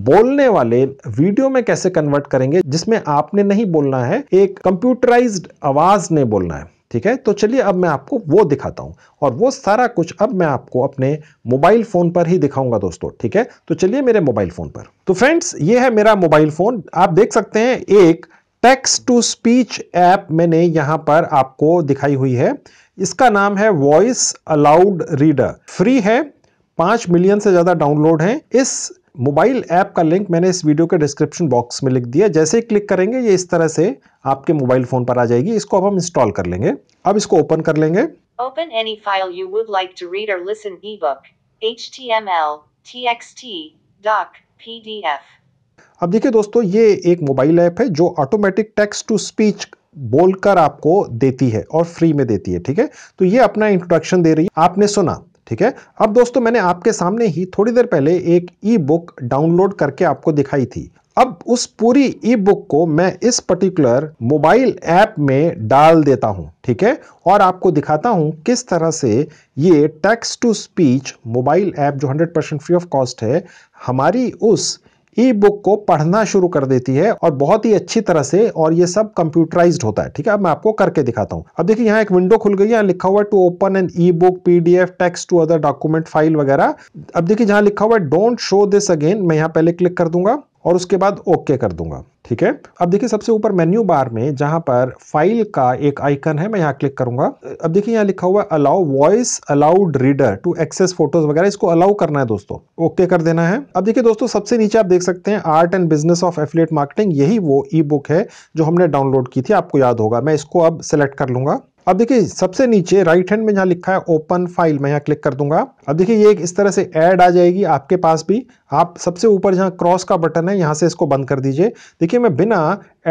बोलने वाले वीडियो में कैसे कन्वर्ट करेंगे जिसमें आपने नहीं बोलना है एक कंप्यूटराइज्ड आवाज ने बोलना है ठीक है तो चलिए अब मैं आपको वो दिखाता हूं और वो सारा कुछ अब मैं आपको अपने मोबाइल फ़ोन पर ही दिखाऊंगा दोस्तों ठीक है तो चलिए मेरे मोबाइल फ़ोन पर तो फ्रेंड्स ये है मेरा मोबाइल फ़ोन आप देख सकते हैं एक टेक्स्ट टू स्पीच ऐप मैंने यहां पर आपको दिखाई हुई है इसका नाम है वॉइस अलाउड रीडर फ्री है पांच मिलियन से ज़्यादा डाउनलोड है इस मोबाइल ऐप का लिंक मैंने इस वीडियो के डिस्क्रिप्शन बॉक्स में लिख दिया जैसे ही क्लिक करेंगे ये इस तरह से आपके मोबाइल फोन पर आ जाएगी इसको अब हम इंस्टॉल कर लेंगे अब इसको ओपन कर लेंगे open any file you would like to read और listen e book H T M L T X T doc P D F अब देखिए दोस्तों ये एक मोबाइल ऐप है जो ऑटोमेटिक टेक्स्ट टू स्पीच बोलकर आपको देती है और फ्री में देती है ठीक है तो ये अपना इंट्रोडक्शन दे रही है आपने सुना ठीक है अब दोस्तों मैंने आपके सामने ही थोड़ी देर पहले एक ई बुक डाउनलोड करके आपको दिखाई थी अब उस पूरी ई बुक को मैं इस पर्टिकुलर मोबाइल ऐप में डाल देता हूं ठीक है और आपको दिखाता हूं किस तरह से ये text to speech mobile app जो 100% फ्री ऑफ कॉस्ट है हमारी उस ई बुक को पढ़ना शुरू कर देती है और बहुत ही अच्छी तरह से और ये सब कंप्यूटराइज होता है ठीक है अब मैं आपको करके दिखाता हूँ अब देखिए यहाँ एक विंडो खुल गई है लिखा हुआ है to open an e book PDF text to other document file वगैरह अब देखिए जहां लिखा हुआ है डोंट शो दिस अगेन मैं यहाँ पहले क्लिक कर दूंगा और उसके बाद ओके कर दूंगा ठीक है अब देखिए सबसे ऊपर मेन्यू बार में जहां पर फाइल का एक आइकन है मैं यहाँ क्लिक करूंगा अब देखिए यहाँ लिखा हुआ allow voice aloud reader to access photos वगैरह इसको अलाउ करना है दोस्तों ओके कर देना है अब देखिए दोस्तों सबसे नीचे आप देख सकते हैं art and business of affiliate marketing यही वो ई बुक है जो हमने डाउनलोड की थी आपको याद होगा मैं इसको अब सेलेक्ट कर लूंगा अब देखिए सबसे नीचे राइट हैंड में जहाँ लिखा है ओपन फाइल मैं यहाँ क्लिक कर दूंगा अब देखिए ये एक इस तरह से ऐड आ जाएगी आपके पास भी आप सबसे ऊपर जहाँ क्रॉस का बटन है यहाँ से इसको बंद कर दीजिए देखिए मैं बिना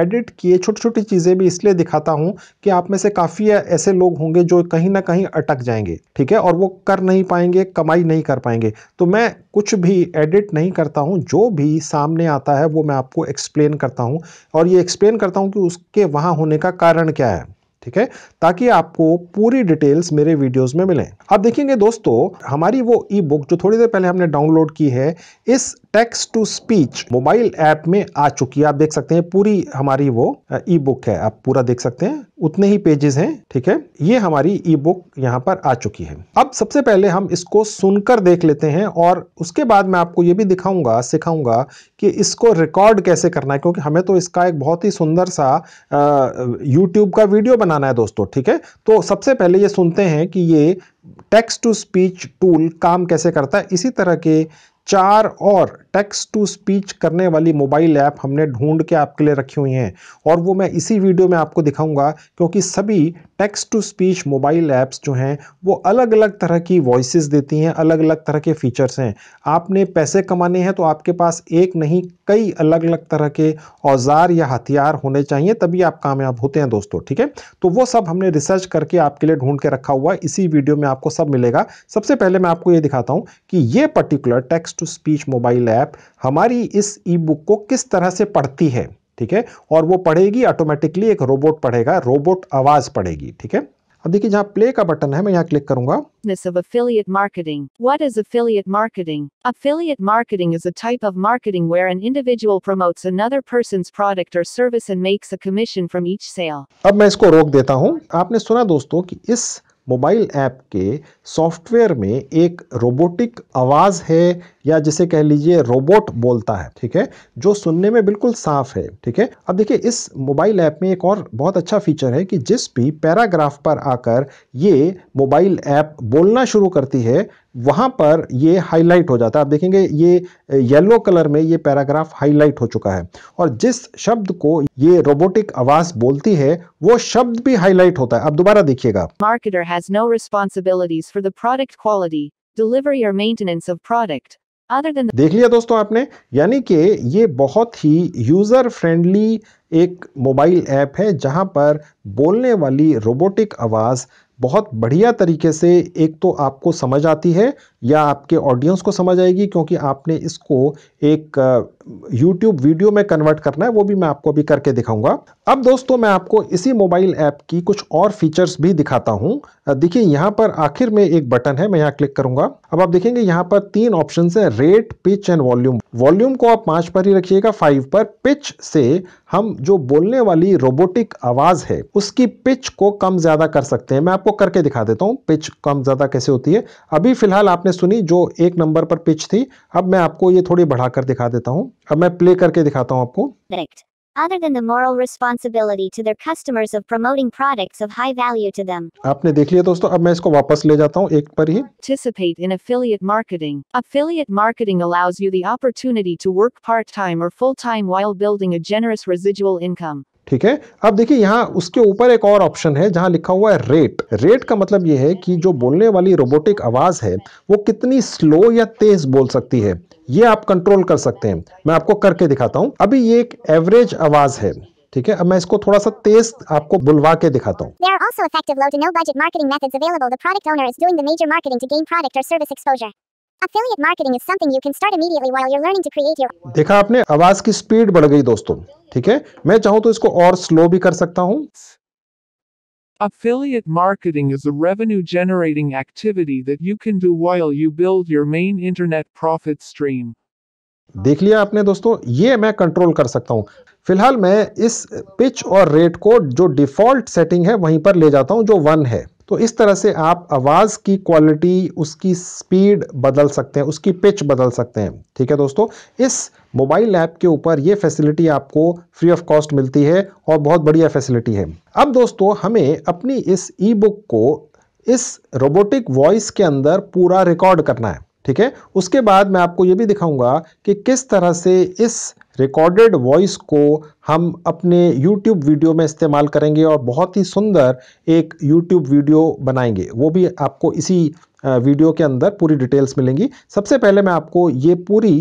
एडिट किए छोटी छोटी चीज़ें भी इसलिए दिखाता हूँ कि आप में से काफ़ी ऐसे लोग होंगे जो कहीं ना कहीं अटक जाएंगे ठीक है और वो कर नहीं पाएंगे कमाई नहीं कर पाएंगे तो मैं कुछ भी एडिट नहीं करता हूँ जो भी सामने आता है वो मैं आपको एक्सप्लेन करता हूँ और ये एक्सप्लेन करता हूँ कि उसके वहाँ होने का कारण क्या है ठीक है ताकि आपको पूरी डिटेल्स मेरे वीडियोस में मिलें आप देखेंगे दोस्तों हमारी वो ई बुक जो थोड़ी देर पहले हमने डाउनलोड की है इस text to speech mobile app में आ चुकी है आप देख सकते हैं पूरी हमारी वो ई बुक है आप पूरा देख सकते हैं उतने ही पेजेस हैं ठीक है ये हमारी ई बुक यहाँ पर आ चुकी है अब सबसे पहले हम इसको सुनकर देख लेते हैं और उसके बाद मैं आपको ये भी दिखाऊंगा सिखाऊंगा कि इसको रिकॉर्ड कैसे करना है क्योंकि हमें तो इसका एक बहुत ही सुंदर सा यूट्यूब का वीडियो बनाना है दोस्तों ठीक है तो सबसे पहले ये सुनते हैं कि ये टेक्स्ट टू स्पीच टूल काम कैसे करता है इसी तरह के चार और टेक्स्ट टू स्पीच करने वाली मोबाइल ऐप हमने ढूंढ के आपके लिए रखी हुई हैं और वो मैं इसी वीडियो में आपको दिखाऊंगा क्योंकि सभी text to speech mobile apps जो हैं वो अलग अलग तरह की वॉइस देती हैं अलग अलग तरह के फीचर्स हैं आपने पैसे कमाने हैं तो आपके पास एक नहीं कई अलग अलग तरह के औजार या हथियार होने चाहिए तभी आप कामयाब होते हैं दोस्तों ठीक है तो वो सब हमने रिसर्च करके आपके लिए ढूंढ के रखा हुआ इसी वीडियो में आपको सब मिलेगा सबसे पहले मैं आपको ये दिखाता हूँ कि ये particular text text to speech mobile app हमारी इस ई बुक को किस तरह से पढ़ती है ठीक है और वो पढ़ेगी ऑटोमेटिकली एक रोबोट पढ़ेगा रोबोट आवाज पढ़ेगी ठीक है अब देखिए जहाँ प्ले का बटन है मैं यहाँ क्लिक करूंगा This of affiliate marketing. What is affiliate marketing? Affiliate marketing is a type of marketing where an individual promotes another person's product or service and makes a commission from each sale. अब मैं इसको रोक देता हूँ आपने सुना दोस्तों कि इस मोबाइल ऐप के सॉफ्टवेयर में एक रोबोटिक आवाज़ है या जिसे कह लीजिए रोबोट बोलता है ठीक है जो सुनने में बिल्कुल साफ है ठीक है अब देखिए इस मोबाइल ऐप में एक और बहुत अच्छा फीचर है कि जिस भी पैराग्राफ पर आकर ये मोबाइल ऐप बोलना शुरू करती है वहां पर ये हाईलाइट हो जाता है आप देखेंगे ये येलो कलर में ये पैराग्राफ हाईलाइट हो चुका है और जिस शब्द को ये रोबोटिक आवाज बोलती है वो शब्द भी हाईलाइट होता है आप दोबारा देखिएगा marketer has no responsibilities for the product quality delivery और मेंटेनेंस ऑफ प्रोडक्ट देख लिया दोस्तों आपने यानी कि ये बहुत ही यूज़र फ्रेंडली एक मोबाइल ऐप है जहां पर बोलने वाली रोबोटिक आवाज़ बहुत बढ़िया तरीके से एक तो आपको समझ आती है या आपके ऑडियंस को समझ आएगी क्योंकि आपने इसको एक यूट्यूब वीडियो में कन्वर्ट करना है वो भी मैं आपको अभी करके दिखाऊंगा अब दोस्तों मैं आपको इसी मोबाइल ऐप की कुछ और फीचर्स भी दिखाता हूं देखिए यहाँ पर आखिर में एक बटन है मैं यहाँ क्लिक करूंगा अब आप देखेंगे यहाँ पर तीन ऑप्शन है rate pitch and volume volume को आप पांच पर ही रखिएगा फाइव पर पिच से हम जो बोलने वाली रोबोटिक आवाज़ है उसकी पिच को कम ज़्यादा कर सकते हैं मैं आपको करके दिखा देता हूँ पिच कम ज़्यादा कैसे होती है अभी फिलहाल आपने सुनी जो एक नंबर पर पिच थी अब मैं आपको ये थोड़ी बढ़ाकर दिखा देता हूँ अब मैं प्ले करके दिखाता हूँ आपको other than the moral responsibility to their customers of promoting products of high value to them. आपने देख लिया दोस्तों अब मैं इसको वापस ले जाता हूँ एक पर ही. Participate in affiliate marketing. Affiliate marketing allows you the opportunity to work part-time or full-time while building a generous residual income. ठीक है अब देखिए यहाँ उसके ऊपर एक और ऑप्शन है जहाँ लिखा हुआ है रेट रेट का मतलब ये है कि जो बोलने वाली रोबोटिक आवाज़ है वो कितनी स्लो या तेज बोल सकती है ये आप कंट्रोल कर सकते हैं मैं आपको करके दिखाता हूँ अभी ये एक एवरेज आवाज़ है ठीक है अब मैं इसको थोड़ा सा तेज आपको बुलवा के दिखाता हूँ Affiliate marketing is something you can start immediately while you're learning to create your देखा आपने आवाज की स्पीड बढ़ गई दोस्तों ठीक है मैं चाहूं तो इसको और स्लो भी कर सकता हूं Affiliate marketing is a revenue generating activity that you can do while you build your main internet profit stream. देख लिया आपने दोस्तों ये मैं कंट्रोल कर सकता हूँ फिलहाल मैं इस पिच और रेट को जो डिफॉल्ट सेटिंग है वहीं पर ले जाता हूँ जो वन है तो इस तरह से आप आवाज़ की क्वालिटी उसकी स्पीड बदल सकते हैं उसकी पिच बदल सकते हैं ठीक है दोस्तों इस मोबाइल ऐप के ऊपर ये फैसिलिटी आपको फ्री ऑफ कॉस्ट मिलती है और बहुत बढ़िया फैसिलिटी है अब दोस्तों हमें अपनी इस ई बुक को इस रोबोटिक वॉइस के अंदर पूरा रिकॉर्ड करना है ठीक है उसके बाद मैं आपको ये भी दिखाऊंगा कि किस तरह से इस रिकॉर्डेड वॉइस को हम अपने यूट्यूब वीडियो में इस्तेमाल करेंगे और बहुत ही सुंदर एक यूट्यूब वीडियो बनाएंगे वो भी आपको इसी वीडियो के अंदर पूरी डिटेल्स मिलेंगी सबसे पहले मैं आपको ये पूरी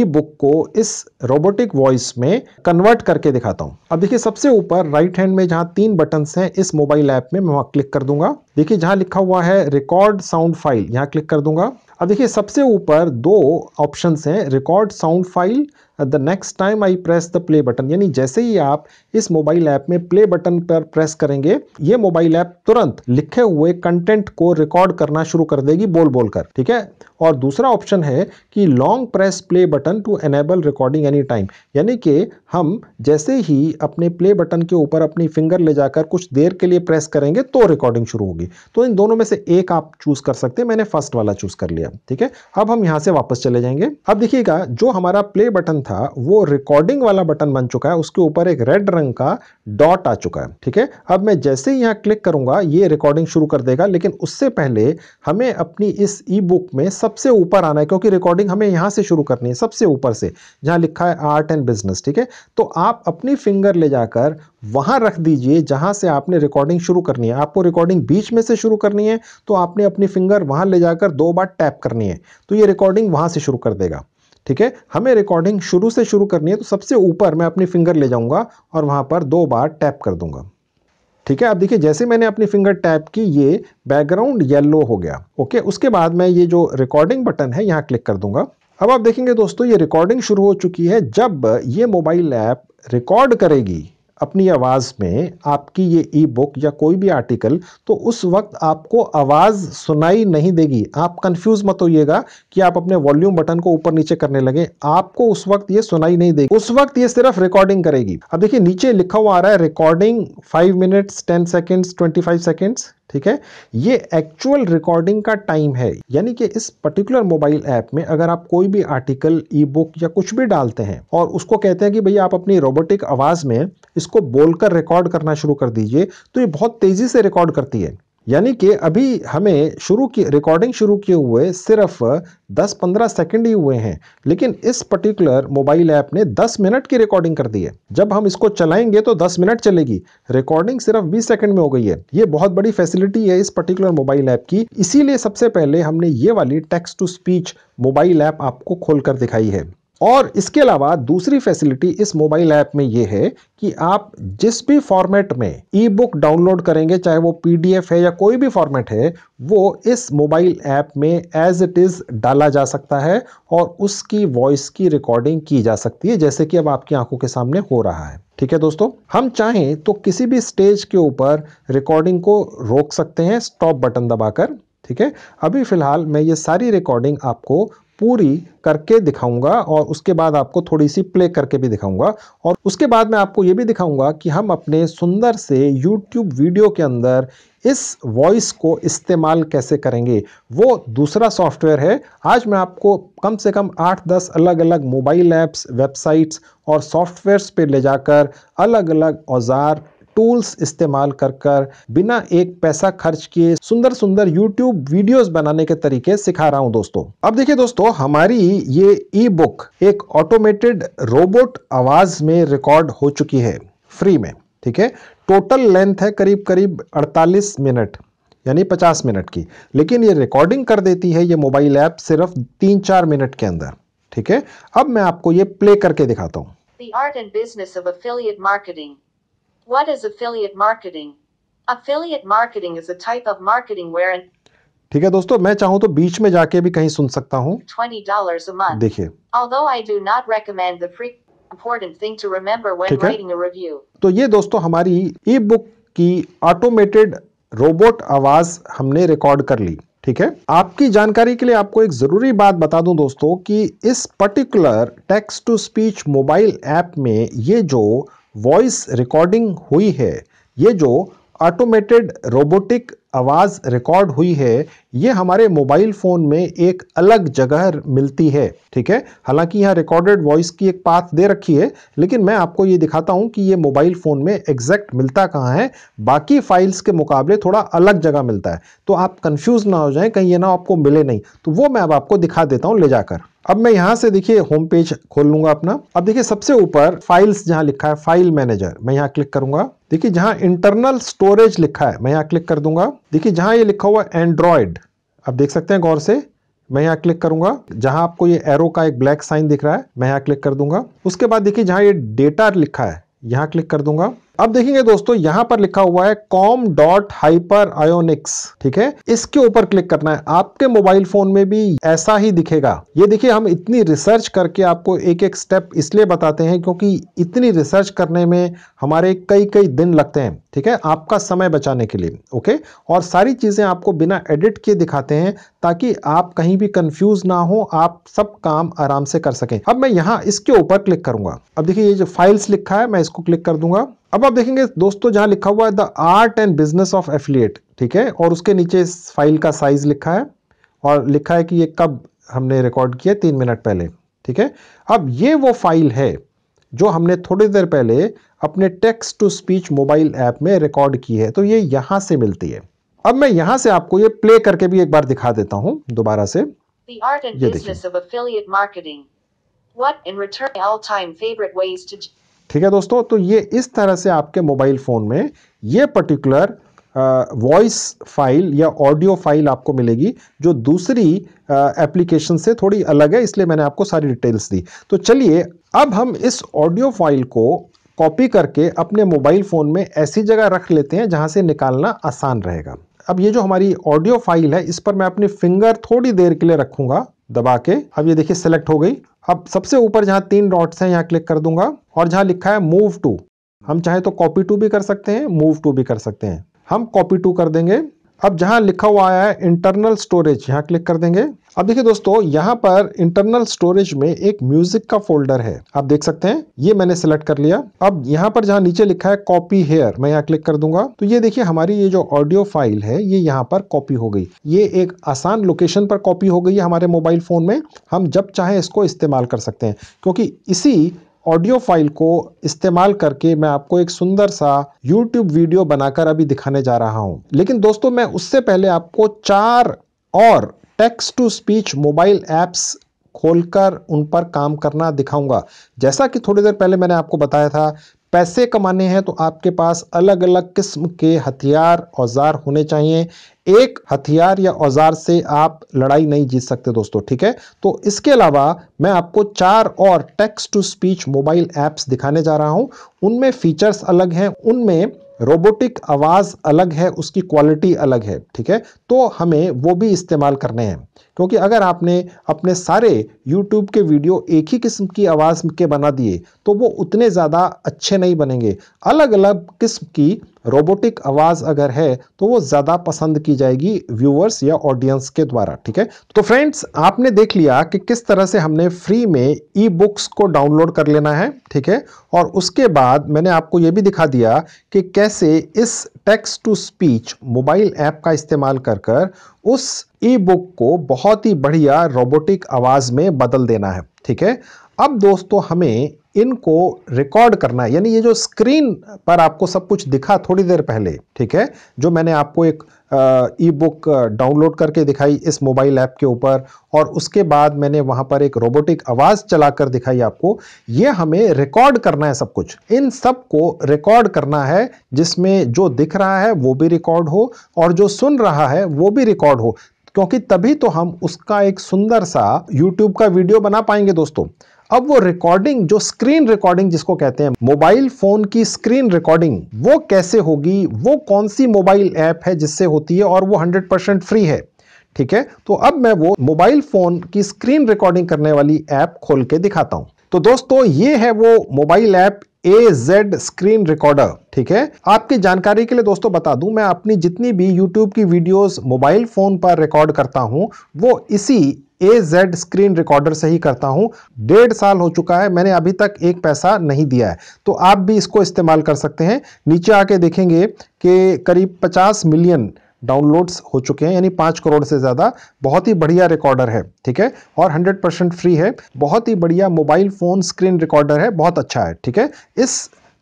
ई बुक को इस रोबोटिक वॉइस में कन्वर्ट करके दिखाता हूँ अब देखिए सबसे ऊपर राइट हैंड में जहाँ तीन बटन्स हैं इस मोबाइल ऐप में मैं वहाँ क्लिक कर दूंगा देखिए जहाँ लिखा हुआ है रिकॉर्ड साउंड फाइल यहाँ क्लिक कर दूंगा अब देखिए सबसे ऊपर दो ऑप्शंस हैं record sound file the next time I press the play button यानी जैसे ही आप इस मोबाइल ऐप में प्ले बटन पर प्रेस करेंगे ये मोबाइल ऐप तुरंत लिखे हुए कंटेंट को रिकॉर्ड करना शुरू कर देगी बोल बोल कर ठीक है और दूसरा ऑप्शन है कि long press play button to enable recording any time यानी कि हम जैसे ही अपने प्ले बटन के ऊपर अपनी फिंगर ले जाकर कुछ देर के लिए प्रेस करेंगे तो रिकॉर्डिंग शुरू होगी तो इन दोनों में से एक आप चूज कर सकते हैं मैंने फर्स्ट वाला चूज कर लिया ठीक है अब हम यहां से वापस चले जाएंगे अब देखिएगा जो हमारा प्ले बटन था वो रिकॉर्डिंग वाला बटन बन चुका है है उसके ऊपर एक रेड रंग का डॉट आ चुका है ठीक है अब मैं जैसे ही यहाँ क्लिक करूँगा ये रिकॉर्डिंग शुरू कर देगा लेकिन उससे पहले हमें अपनी इस ई बुक में सबसे ऊपर आना है क्योंकि रिकॉर्डिंग हमें यहाँ से शुरू करनी है सबसे ऊपर से जहाँ लिखा है आर्ट एंड बिजनेस ठीक है तो आप अपनी फिंगर ले जाकर वहाँ रख दीजिए जहाँ से आपने रिकॉर्डिंग शुरू करनी है आपको रिकॉर्डिंग बीच में से शुरू करनी है तो आपने अपनी फिंगर वहाँ ले जाकर दो बार टैप करनी है तो ये रिकॉर्डिंग वहाँ से शुरू कर देगा ठीक है हमें रिकॉर्डिंग शुरू से शुरू करनी है तो सबसे ऊपर मैं अपनी फिंगर ले जाऊंगा और वहां पर दो बार टैप कर दूंगा ठीक है आप देखिए जैसे मैंने अपनी फिंगर टैप की ये बैकग्राउंड येलो हो गया ओके उसके बाद मैं ये जो रिकॉर्डिंग बटन है यहाँ क्लिक कर दूंगा अब आप देखेंगे दोस्तों ये रिकॉर्डिंग शुरू हो चुकी है जब ये मोबाइल ऐप रिकॉर्ड करेगी अपनी आवाज़ में आपकी ये ई बुक या कोई भी आर्टिकल तो उस वक्त आपको आवाज़ सुनाई नहीं देगी आप कंफ्यूज मत होइएगा कि आप अपने वॉल्यूम बटन को ऊपर नीचे करने लगे आपको उस वक्त ये सुनाई नहीं देगी उस वक्त ये सिर्फ रिकॉर्डिंग करेगी अब देखिए नीचे लिखा हुआ आ रहा है recording five minutes ten seconds twenty five seconds ठीक है ये एक्चुअल रिकॉर्डिंग का टाइम है यानी कि इस पर्टिकुलर मोबाइल ऐप में अगर आप कोई भी आर्टिकल ई बुक या कुछ भी डालते हैं और उसको कहते हैं कि भैया आप अपनी रोबोटिक आवाज़ में इसको बोलकर रिकॉर्ड करना शुरू कर दीजिए तो ये बहुत तेज़ी से रिकॉर्ड करती है यानी कि अभी हमें शुरू की रिकॉर्डिंग शुरू किए हुए सिर्फ 10-15 सेकंड ही हुए हैं लेकिन इस पर्टिकुलर मोबाइल ऐप ने 10 मिनट की रिकॉर्डिंग कर दी है जब हम इसको चलाएंगे तो 10 मिनट चलेगी रिकॉर्डिंग सिर्फ 20 सेकंड में हो गई है ये बहुत बड़ी फैसिलिटी है इस पर्टिकुलर मोबाइल ऐप की इसीलिए सबसे पहले हमने ये वाली text to speech mobile app आपको खोलकर दिखाई है और इसके अलावा दूसरी फैसिलिटी इस मोबाइल ऐप में ये है कि आप जिस भी फॉर्मेट में ई बुक डाउनलोड करेंगे चाहे वो पीडीएफ है या कोई भी फॉर्मेट है वो इस मोबाइल ऐप में एज इट इज़ डाला जा सकता है और उसकी वॉइस की रिकॉर्डिंग की जा सकती है जैसे कि अब आपकी आंखों के सामने हो रहा है ठीक है दोस्तों हम चाहें तो किसी भी स्टेज के ऊपर रिकॉर्डिंग को रोक सकते हैं स्टॉप बटन दबाकर ठीक है अभी फिलहाल मैं ये सारी रिकॉर्डिंग आपको पूरी करके दिखाऊंगा और उसके बाद आपको थोड़ी सी प्ले करके भी दिखाऊंगा और उसके बाद मैं आपको ये भी दिखाऊंगा कि हम अपने सुंदर से YouTube वीडियो के अंदर इस वॉइस को इस्तेमाल कैसे करेंगे वो दूसरा सॉफ्टवेयर है आज मैं आपको कम से कम आठ दस अलग अलग मोबाइल ऐप्स वेबसाइट्स और सॉफ्टवेयर्स पे ले जाकर अलग अलग औजार टूल्स इस्तेमाल कर कर बिना एक पैसा खर्च किए सुंदर सुंदर यूट्यूब वीडियोस बनाने के तरीके सिखा रहा हूं दोस्तों अब देखिए दोस्तों हमारी ये ई बुक एक ऑटोमेटेड रोबोट आवाज में रिकॉर्ड हो चुकी है फ्री में ठीक है टोटल लेंथ है करीब करीब 48 मिनट यानी 50 मिनट की लेकिन ये रिकॉर्डिंग कर देती है ये मोबाइल ऐप सिर्फ तीन चार मिनट के अंदर ठीक है अब मैं आपको ये प्ले करके दिखाता हूँ The art and business of affiliate marketing What is affiliate marketing? Affiliate marketing is a type of marketing where an ठीक है दोस्तों मैं चाहूं तो बीच में जाके भी कहीं सुन सकता हूँ देखिए although i do not recommend the free important thing to remember when writing a review तो ये दोस्तों हमारी ई की ऑटोमेटेड रोबोट आवाज हमने रिकॉर्ड कर ली ठीक है आपकी जानकारी के लिए आपको एक ज़रूरी बात बता दूं दोस्तों कि इस particular text to speech mobile app में ये जो वॉइस रिकॉर्डिंग हुई है ये जो ऑटोमेटेड रोबोटिक आवाज़ रिकॉर्ड हुई है ये हमारे मोबाइल फ़ोन में एक अलग जगह मिलती है ठीक है हालांकि यहाँ रिकॉर्डेड वॉइस की एक पाथ दे रखी है लेकिन मैं आपको ये दिखाता हूँ कि ये मोबाइल फ़ोन में एग्जैक्ट मिलता कहाँ है बाकी फाइल्स के मुकाबले थोड़ा अलग जगह मिलता है तो आप कन्फ्यूज़ ना हो जाएँ कहीं ये ना आपको मिले नहीं तो वो मैं अब आपको दिखा देता हूँ ले जाकर अब मैं यहां से देखिए होम पेज खोल लूंगा अपना अब देखिए सबसे ऊपर फाइल्स जहां लिखा है फाइल मैनेजर मैं यहाँ क्लिक करूंगा देखिए जहां इंटरनल स्टोरेज लिखा है मैं यहाँ क्लिक कर दूंगा देखिए जहां ये लिखा हुआ एंड्रॉयड अब देख सकते हैं गौर से मैं यहाँ क्लिक करूंगा जहां आपको ये एरो का एक ब्लैक साइन दिख रहा है मैं यहाँ क्लिक कर दूंगा उसके बाद देखिए जहां ये डेटा लिखा है यहाँ क्लिक कर दूंगा अब देखेंगे दोस्तों यहां पर लिखा हुआ है कॉम डॉट हाइपर आयोनिक्स ठीक है इसके ऊपर क्लिक करना है आपके मोबाइल फोन में भी ऐसा ही दिखेगा ये देखिए हम इतनी रिसर्च करके आपको एक एक स्टेप इसलिए बताते हैं क्योंकि इतनी रिसर्च करने में हमारे कई कई दिन लगते हैं ठीक है आपका समय बचाने के लिए ओके और सारी चीज़ें आपको बिना एडिट किए दिखाते हैं ताकि आप कहीं भी कंफ्यूज ना हो आप सब काम आराम से कर सकें अब मैं यहाँ इसके ऊपर क्लिक करूंगा अब देखिए ये जो फाइल्स लिखा है मैं इसको क्लिक कर दूंगा अब आप देखेंगे दोस्तों जहाँ लिखा हुआ है the art and business of affiliate ठीक है और उसके नीचे इस फाइल का साइज लिखा है और लिखा है कि ये कब हमने रिकॉर्ड किया तीन मिनट पहले ठीक है अब ये वो फाइल है जो हमने थोड़ी देर पहले अपने text to speech mobile app में रिकॉर्ड की है तो ये यहां से मिलती है अब मैं यहां से आपको ये प्ले करके भी एक बार दिखा देता हूं दोबारा से ठीक है दोस्तों तो ये इस तरह से आपके मोबाइल फ़ोन में ये पर्टिकुलर वॉइस फाइल या ऑडियो फाइल आपको मिलेगी जो दूसरी एप्लीकेशन से थोड़ी अलग है इसलिए मैंने आपको सारी डिटेल्स दी तो चलिए अब हम इस ऑडियो फाइल को कॉपी करके अपने मोबाइल फ़ोन में ऐसी जगह रख लेते हैं जहाँ से निकालना आसान रहेगा अब ये जो हमारी ऑडियो फाइल है इस पर मैं अपनी फिंगर थोड़ी देर के लिए रखूंगा दबा के अब ये देखिए सेलेक्ट हो गई अब सबसे ऊपर जहाँ तीन डॉट्स हैं यहाँ क्लिक कर दूंगा और जहाँ लिखा है मूव टू हम चाहे तो कॉपी टू भी कर सकते हैं मूव टू भी कर सकते हैं हम कॉपी टू कर देंगे अब जहां लिखा हुआ है इंटरनल स्टोरेज यहाँ क्लिक कर देंगे अब देखिए दोस्तों यहां पर इंटरनल स्टोरेज में एक म्यूजिक का फोल्डर है आप देख सकते हैं ये मैंने सेलेक्ट कर लिया अब यहाँ पर जहां नीचे लिखा है कॉपी हेयर मैं यहाँ क्लिक कर दूंगा तो ये देखिए हमारी ये जो ऑडियो फाइल है ये यहाँ पर कॉपी हो गई ये एक आसान लोकेशन पर कॉपी हो गई है हमारे मोबाइल फोन में हम जब चाहे इसको इस्तेमाल कर सकते हैं क्योंकि इसी ऑडियो फाइल को इस्तेमाल करके मैं आपको एक सुंदर सा यूट्यूब वीडियो बनाकर अभी दिखाने जा रहा हूं लेकिन दोस्तों मैं उससे पहले आपको चार और text to speech mobile apps खोलकर उन पर काम करना दिखाऊंगा जैसा कि थोड़ी देर पहले मैंने आपको बताया था पैसे कमाने हैं तो आपके पास अलग अलग किस्म के हथियार औजार होने चाहिए एक हथियार या औजार से आप लड़ाई नहीं जीत सकते दोस्तों ठीक है तो इसके अलावा मैं आपको चार और text to speech mobile apps दिखाने जा रहा हूं उनमें फीचर्स अलग हैं उनमें रोबोटिक आवाज़ अलग है उसकी क्वालिटी अलग है ठीक है तो हमें वो भी इस्तेमाल करने हैं क्योंकि अगर आपने अपने सारे यूट्यूब के वीडियो एक ही किस्म की आवाज़ के बना दिए तो वो उतने ज़्यादा अच्छे नहीं बनेंगे अलग अलग किस्म की रोबोटिक आवाज़ अगर है तो वो ज़्यादा पसंद की जाएगी व्यूअर्स या ऑडियंस के द्वारा ठीक है तो फ्रेंड्स आपने देख लिया कि किस तरह से हमने फ्री में ई बुक्स को डाउनलोड कर लेना है ठीक है और उसके बाद मैंने आपको ये भी दिखा दिया कि कैसे इस text to speech mobile app का इस्तेमाल कर कर उस ई बुक को बहुत ही बढ़िया रोबोटिक आवाज़ में बदल देना है ठीक है अब दोस्तों हमें इनको रिकॉर्ड करना है यानी ये जो स्क्रीन पर आपको सब कुछ दिखा थोड़ी देर पहले ठीक है जो मैंने आपको एक ई बुक डाउनलोड करके दिखाई इस मोबाइल ऐप के ऊपर और उसके बाद मैंने वहाँ पर एक रोबोटिक आवाज़ चलाकर दिखाई आपको ये हमें रिकॉर्ड करना है सब कुछ इन सब को रिकॉर्ड करना है जिसमें जो दिख रहा है वो भी रिकॉर्ड हो और जो सुन रहा है वो भी रिकॉर्ड हो क्योंकि तभी तो हम उसका एक सुंदर सा यूट्यूब का वीडियो बना पाएंगे दोस्तों अब वो रिकॉर्डिंग जो स्क्रीन रिकॉर्डिंग जिसको कहते हैं मोबाइल फोन की स्क्रीन रिकॉर्डिंग वो कैसे होगी वो कौन सी मोबाइल ऐप है जिससे होती है और वो 100% फ्री है ठीक है तो अब मैं वो मोबाइल फोन की स्क्रीन रिकॉर्डिंग करने वाली ऐप खोल के दिखाता हूं तो दोस्तों ये है वो mobile app A Z screen recorder ठीक है आपकी जानकारी के लिए दोस्तों बता दूं मैं अपनी जितनी भी YouTube की वीडियोस मोबाइल फोन पर रिकॉर्ड करता हूं वो इसी ए जेड स्क्रीन रिकॉर्डर से ही करता हूँ डेढ़ साल हो चुका है मैंने अभी तक एक पैसा नहीं दिया है तो आप भी इसको इस्तेमाल कर सकते हैं नीचे आके देखेंगे कि करीब पचास मिलियन डाउनलोड्स हो चुके हैं यानी पाँच करोड़ से ज़्यादा बहुत ही बढ़िया रिकॉर्डर है ठीक है और 100 परसेंट फ्री है बहुत ही बढ़िया मोबाइल फ़ोन स्क्रीन रिकॉर्डर है बहुत अच्छा है ठीक है इस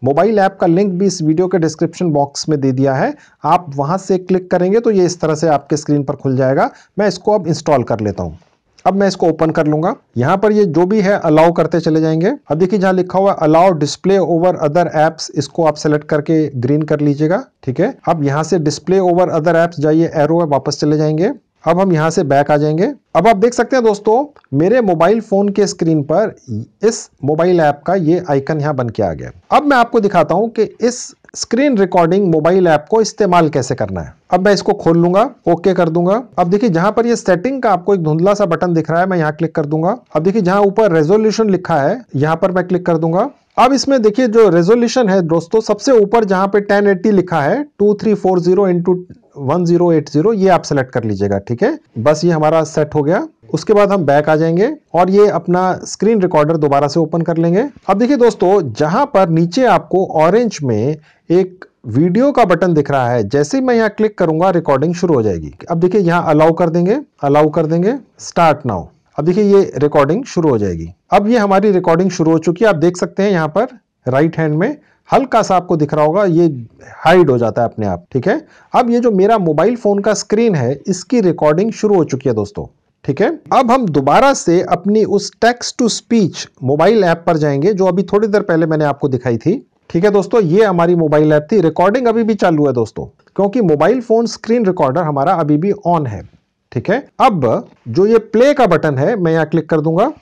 मोबाइल ऐप का लिंक भी इस वीडियो के डिस्क्रिप्शन बॉक्स में दे दिया है आप वहाँ से क्लिक करेंगे तो ये इस तरह से आपके स्क्रीन पर खुल जाएगा मैं इसको अब इंस्टॉल कर लेता हूँ अब मैं इसको ओपन कर लूंगा यहाँ पर ये जो भी है अलाउ करते चले जाएंगे अब देखिए जहाँ लिखा हुआ allow display over other apps इसको आप सेलेक्ट करके ग्रीन कर लीजिएगा ठीक है अब यहाँ से डिस्प्ले ओवर अदर एप्स जाइए एरो वापस चले जाएंगे अब हम यहाँ से बैक आ जाएंगे अब आप देख सकते हैं दोस्तों मेरे मोबाइल फ़ोन के स्क्रीन पर इस मोबाइल ऐप का ये आइकन यहाँ बन के आ गया अब मैं आपको दिखाता हूँ कि इस स्क्रीन रिकॉर्डिंग मोबाइल ऐप को इस्तेमाल कैसे करना है अब मैं इसको खोल लूंगा ओके कर दूंगा अब देखिए जहां पर ये सेटिंग का आपको एक धुंधला सा बटन दिख रहा है मैं यहाँ क्लिक कर दूंगा अब देखिए जहां ऊपर रेजोल्यूशन लिखा है यहाँ पर मैं क्लिक कर दूंगा अब इसमें देखिए जो रेजोल्यूशन है दोस्तों सबसे ऊपर जहां पे 1080 लिखा है 2340 थ्री फोर जीरो इंटू 1080 ये आप सेलेक्ट कर लीजिएगा ठीक है बस ये हमारा सेट हो गया उसके बाद हम बैक आ जाएंगे और ये अपना स्क्रीन रिकॉर्डर दोबारा से ओपन कर लेंगे अब देखिए दोस्तों जहां पर नीचे आपको ऑरेंज में एक वीडियो का बटन दिख रहा है जैसे ही मैं यहाँ क्लिक करूंगा रिकॉर्डिंग शुरू हो जाएगी अब देखिए यहाँ अलाउ कर देंगे अलाउ कर देंगे स्टार्ट नाउ अब देखिए ये रिकॉर्डिंग शुरू हो जाएगी अब ये हमारी रिकॉर्डिंग शुरू हो चुकी है आप देख सकते हैं यहाँ पर राइट हैंड में हल्का सा आपको दिख रहा होगा ये हाइड हो जाता है अपने आप ठीक है अब ये जो मेरा मोबाइल फ़ोन का स्क्रीन है इसकी रिकॉर्डिंग शुरू हो चुकी है दोस्तों ठीक है अब हम दोबारा से अपनी उस text to speech mobile app पर जाएंगे जो अभी थोड़ी देर पहले मैंने आपको दिखाई थी ठीक है दोस्तों ये हमारी मोबाइल ऐप थी रिकॉर्डिंग अभी भी चालू है दोस्तों क्योंकि मोबाइल फ़ोन स्क्रीन रिकॉर्डर हमारा अभी भी ऑन है ठीक है अब जो ये प्ले का बटन है मैं यहाँ क्लिक कर दूंगा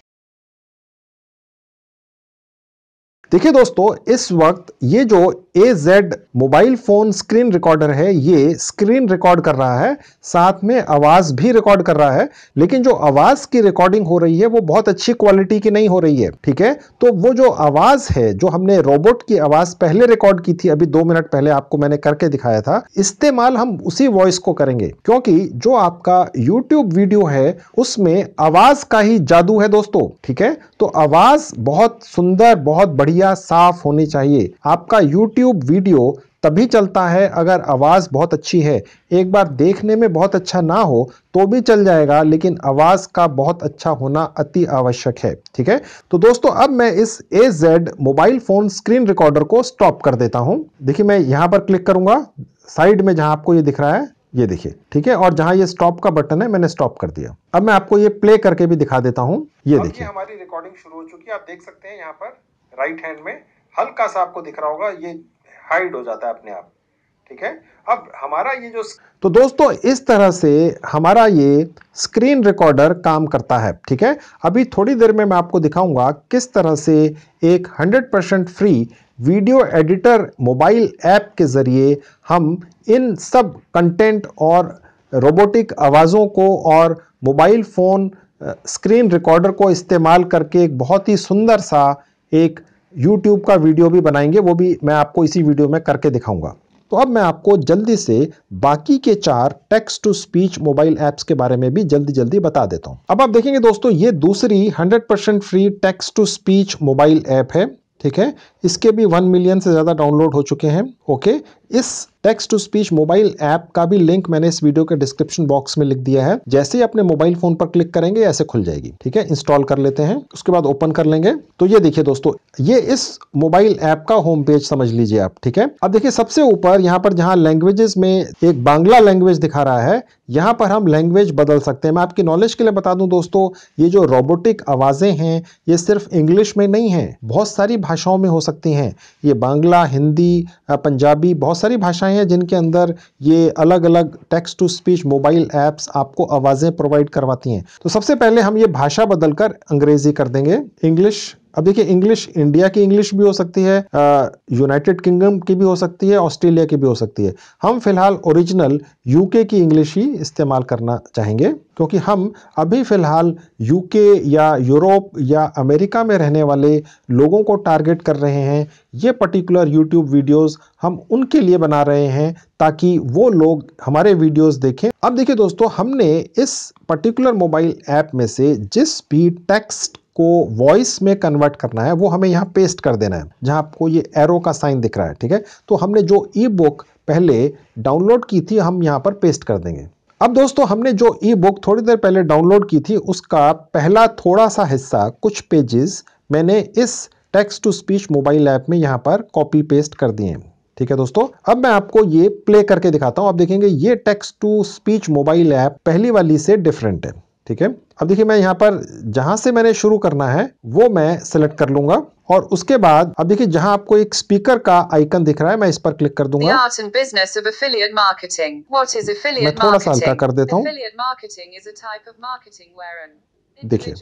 देखिए दोस्तों इस वक्त ये जो A Z mobile phone screen recorder है ये स्क्रीन रिकॉर्ड कर रहा है साथ में आवाज़ भी रिकॉर्ड कर रहा है लेकिन जो आवाज़ की रिकॉर्डिंग हो रही है वो बहुत अच्छी क्वालिटी की नहीं हो रही है ठीक है तो वो जो आवाज़ है जो हमने रोबोट की आवाज़ पहले रिकॉर्ड की थी अभी दो मिनट पहले आपको मैंने करके दिखाया था इस्तेमाल हम उसी वॉइस को करेंगे क्योंकि जो आपका यूट्यूब वीडियो है उसमें आवाज़ का ही जादू है दोस्तों ठीक है तो आवाज़ बहुत सुंदर बहुत बढ़िया पहिया साफ होनी चाहिए आपका YouTube वीडियो तभी चलता है अगर आवाज़ बहुत अच्छी है एक बार देखने में बहुत अच्छा ना हो तो भी चल जाएगा लेकिन आवाज़ का बहुत अच्छा होना अति आवश्यक है ठीक है तो दोस्तों अब मैं इस A Z mobile phone screen recorder को स्टॉप कर देता हूं देखिए मैं यहां पर क्लिक करूंगा साइड में जहां आपको ये दिख रहा है ये देखिए ठीक है और जहां ये स्टॉप का बटन है मैंने स्टॉप कर दिया अब मैं आपको ये प्ले करके भी दिखा देता हूं ये देखिए हमारी रिकॉर्डिंग शुरू हो चुकी है आप देख सकते हैं यहाँ पर राइट हैंड में हल्का सा आपको दिख रहा होगा ये हाइड हो जाता है अपने आप ठीक है अब हमारा ये जो तो दोस्तों इस तरह से हमारा ये स्क्रीन रिकॉर्डर काम करता है ठीक है अभी थोड़ी देर में मैं आपको दिखाऊंगा किस तरह से एक 100% free video editor mobile app के ज़रिए हम इन सब कंटेंट और रोबोटिक आवाज़ों को और मोबाइल फ़ोन स्क्रीन रिकॉर्डर को इस्तेमाल करके एक बहुत ही सुंदर सा एक यूट्यूब का वीडियो भी बनाएंगे वो भी मैं आपको इसी वीडियो में करके दिखाऊंगा तो अब मैं आपको जल्दी से बाकी के चार text to speech mobile apps के बारे में भी जल्दी जल्दी बता देता हूं अब आप देखेंगे दोस्तों ये दूसरी 100% free text to speech mobile app है ठीक है इसके भी वन मिलियन से ज़्यादा डाउनलोड हो चुके हैं ओके इस text to speech mobile app का भी लिंक मैंने इस वीडियो के डिस्क्रिप्शन बॉक्स में लिख दिया है जैसे ही अपने मोबाइल फोन पर क्लिक करेंगे ऐसे खुल जाएगी ठीक है इंस्टॉल कर लेते हैं उसके बाद ओपन कर लेंगे तो ये देखिए दोस्तों ये इस मोबाइल ऐप का होम पेज समझ लीजिए आप ठीक है अब देखिए सबसे ऊपर यहाँ पर जहाँ लैंग्वेजेस में एक बांग्ला लैंग्वेज दिखा रहा है यहाँ पर हम लैंग्वेज बदल सकते हैं मैं आपकी नॉलेज के लिए बता दूं दोस्तों ये जो रोबोटिक आवाज़ें हैं ये सिर्फ इंग्लिश में नहीं है बहुत सारी भाषाओं में हो सकती हैं ये बांग्ला हिंदी पंजाबी बहुत बहुत सारी भाषाएं हैं जिनके अंदर ये अलग अलग text to speech mobile apps आपको आवाज़ें प्रोवाइड करवाती हैं तो सबसे पहले हम ये भाषा बदलकर अंग्रेज़ी कर देंगे इंग्लिश अब देखिए इंग्लिश इंडिया की इंग्लिश भी हो सकती है यूनाइटेड किंगडम की भी हो सकती है ऑस्ट्रेलिया की भी हो सकती है हम फिलहाल ओरिजिनल यूके की इंग्लिश ही इस्तेमाल करना चाहेंगे क्योंकि हम अभी फ़िलहाल यूके या यूरोप या अमेरिका में रहने वाले लोगों को टारगेट कर रहे हैं ये पर्टिकुलर यूट्यूब वीडियोस हम उनके लिए बना रहे हैं ताकि वो लोग हमारे वीडियोस देखें अब देखिए दोस्तों हमने इस पर्टिकुलर मोबाइल ऐप में से जिस भी टेक्स्ट को वॉइस में कन्वर्ट करना है वो हमें यहाँ पेस्ट कर देना है जहाँ आपको ये एरो का साइन दिख रहा है ठीक है तो हमने जो ई बुक पहले डाउनलोड की थी हम यहाँ पर पेस्ट कर देंगे अब दोस्तों हमने जो ई बुक थोड़ी देर पहले डाउनलोड की थी उसका पहला थोड़ा सा हिस्सा कुछ पेजेस मैंने इस text to speech mobile app में यहाँ पर कॉपी पेस्ट कर दिए हैं ठीक है दोस्तों अब मैं आपको ये प्ले करके दिखाता हूँ आप देखेंगे ये text to speech mobile app पहली वाली से डिफरेंट है ठीक है अब देखिए मैं यहाँ पर जहाँ से मैंने शुरू करना है वो मैं सिलेक्ट कर लूंगा और उसके बाद अब देखिए जहाँ आपको एक स्पीकर का आइकन दिख रहा है मैं इस पर क्लिक कर दूंगा मैं थोड़ा सा हल्का कर देता हूँ देखिए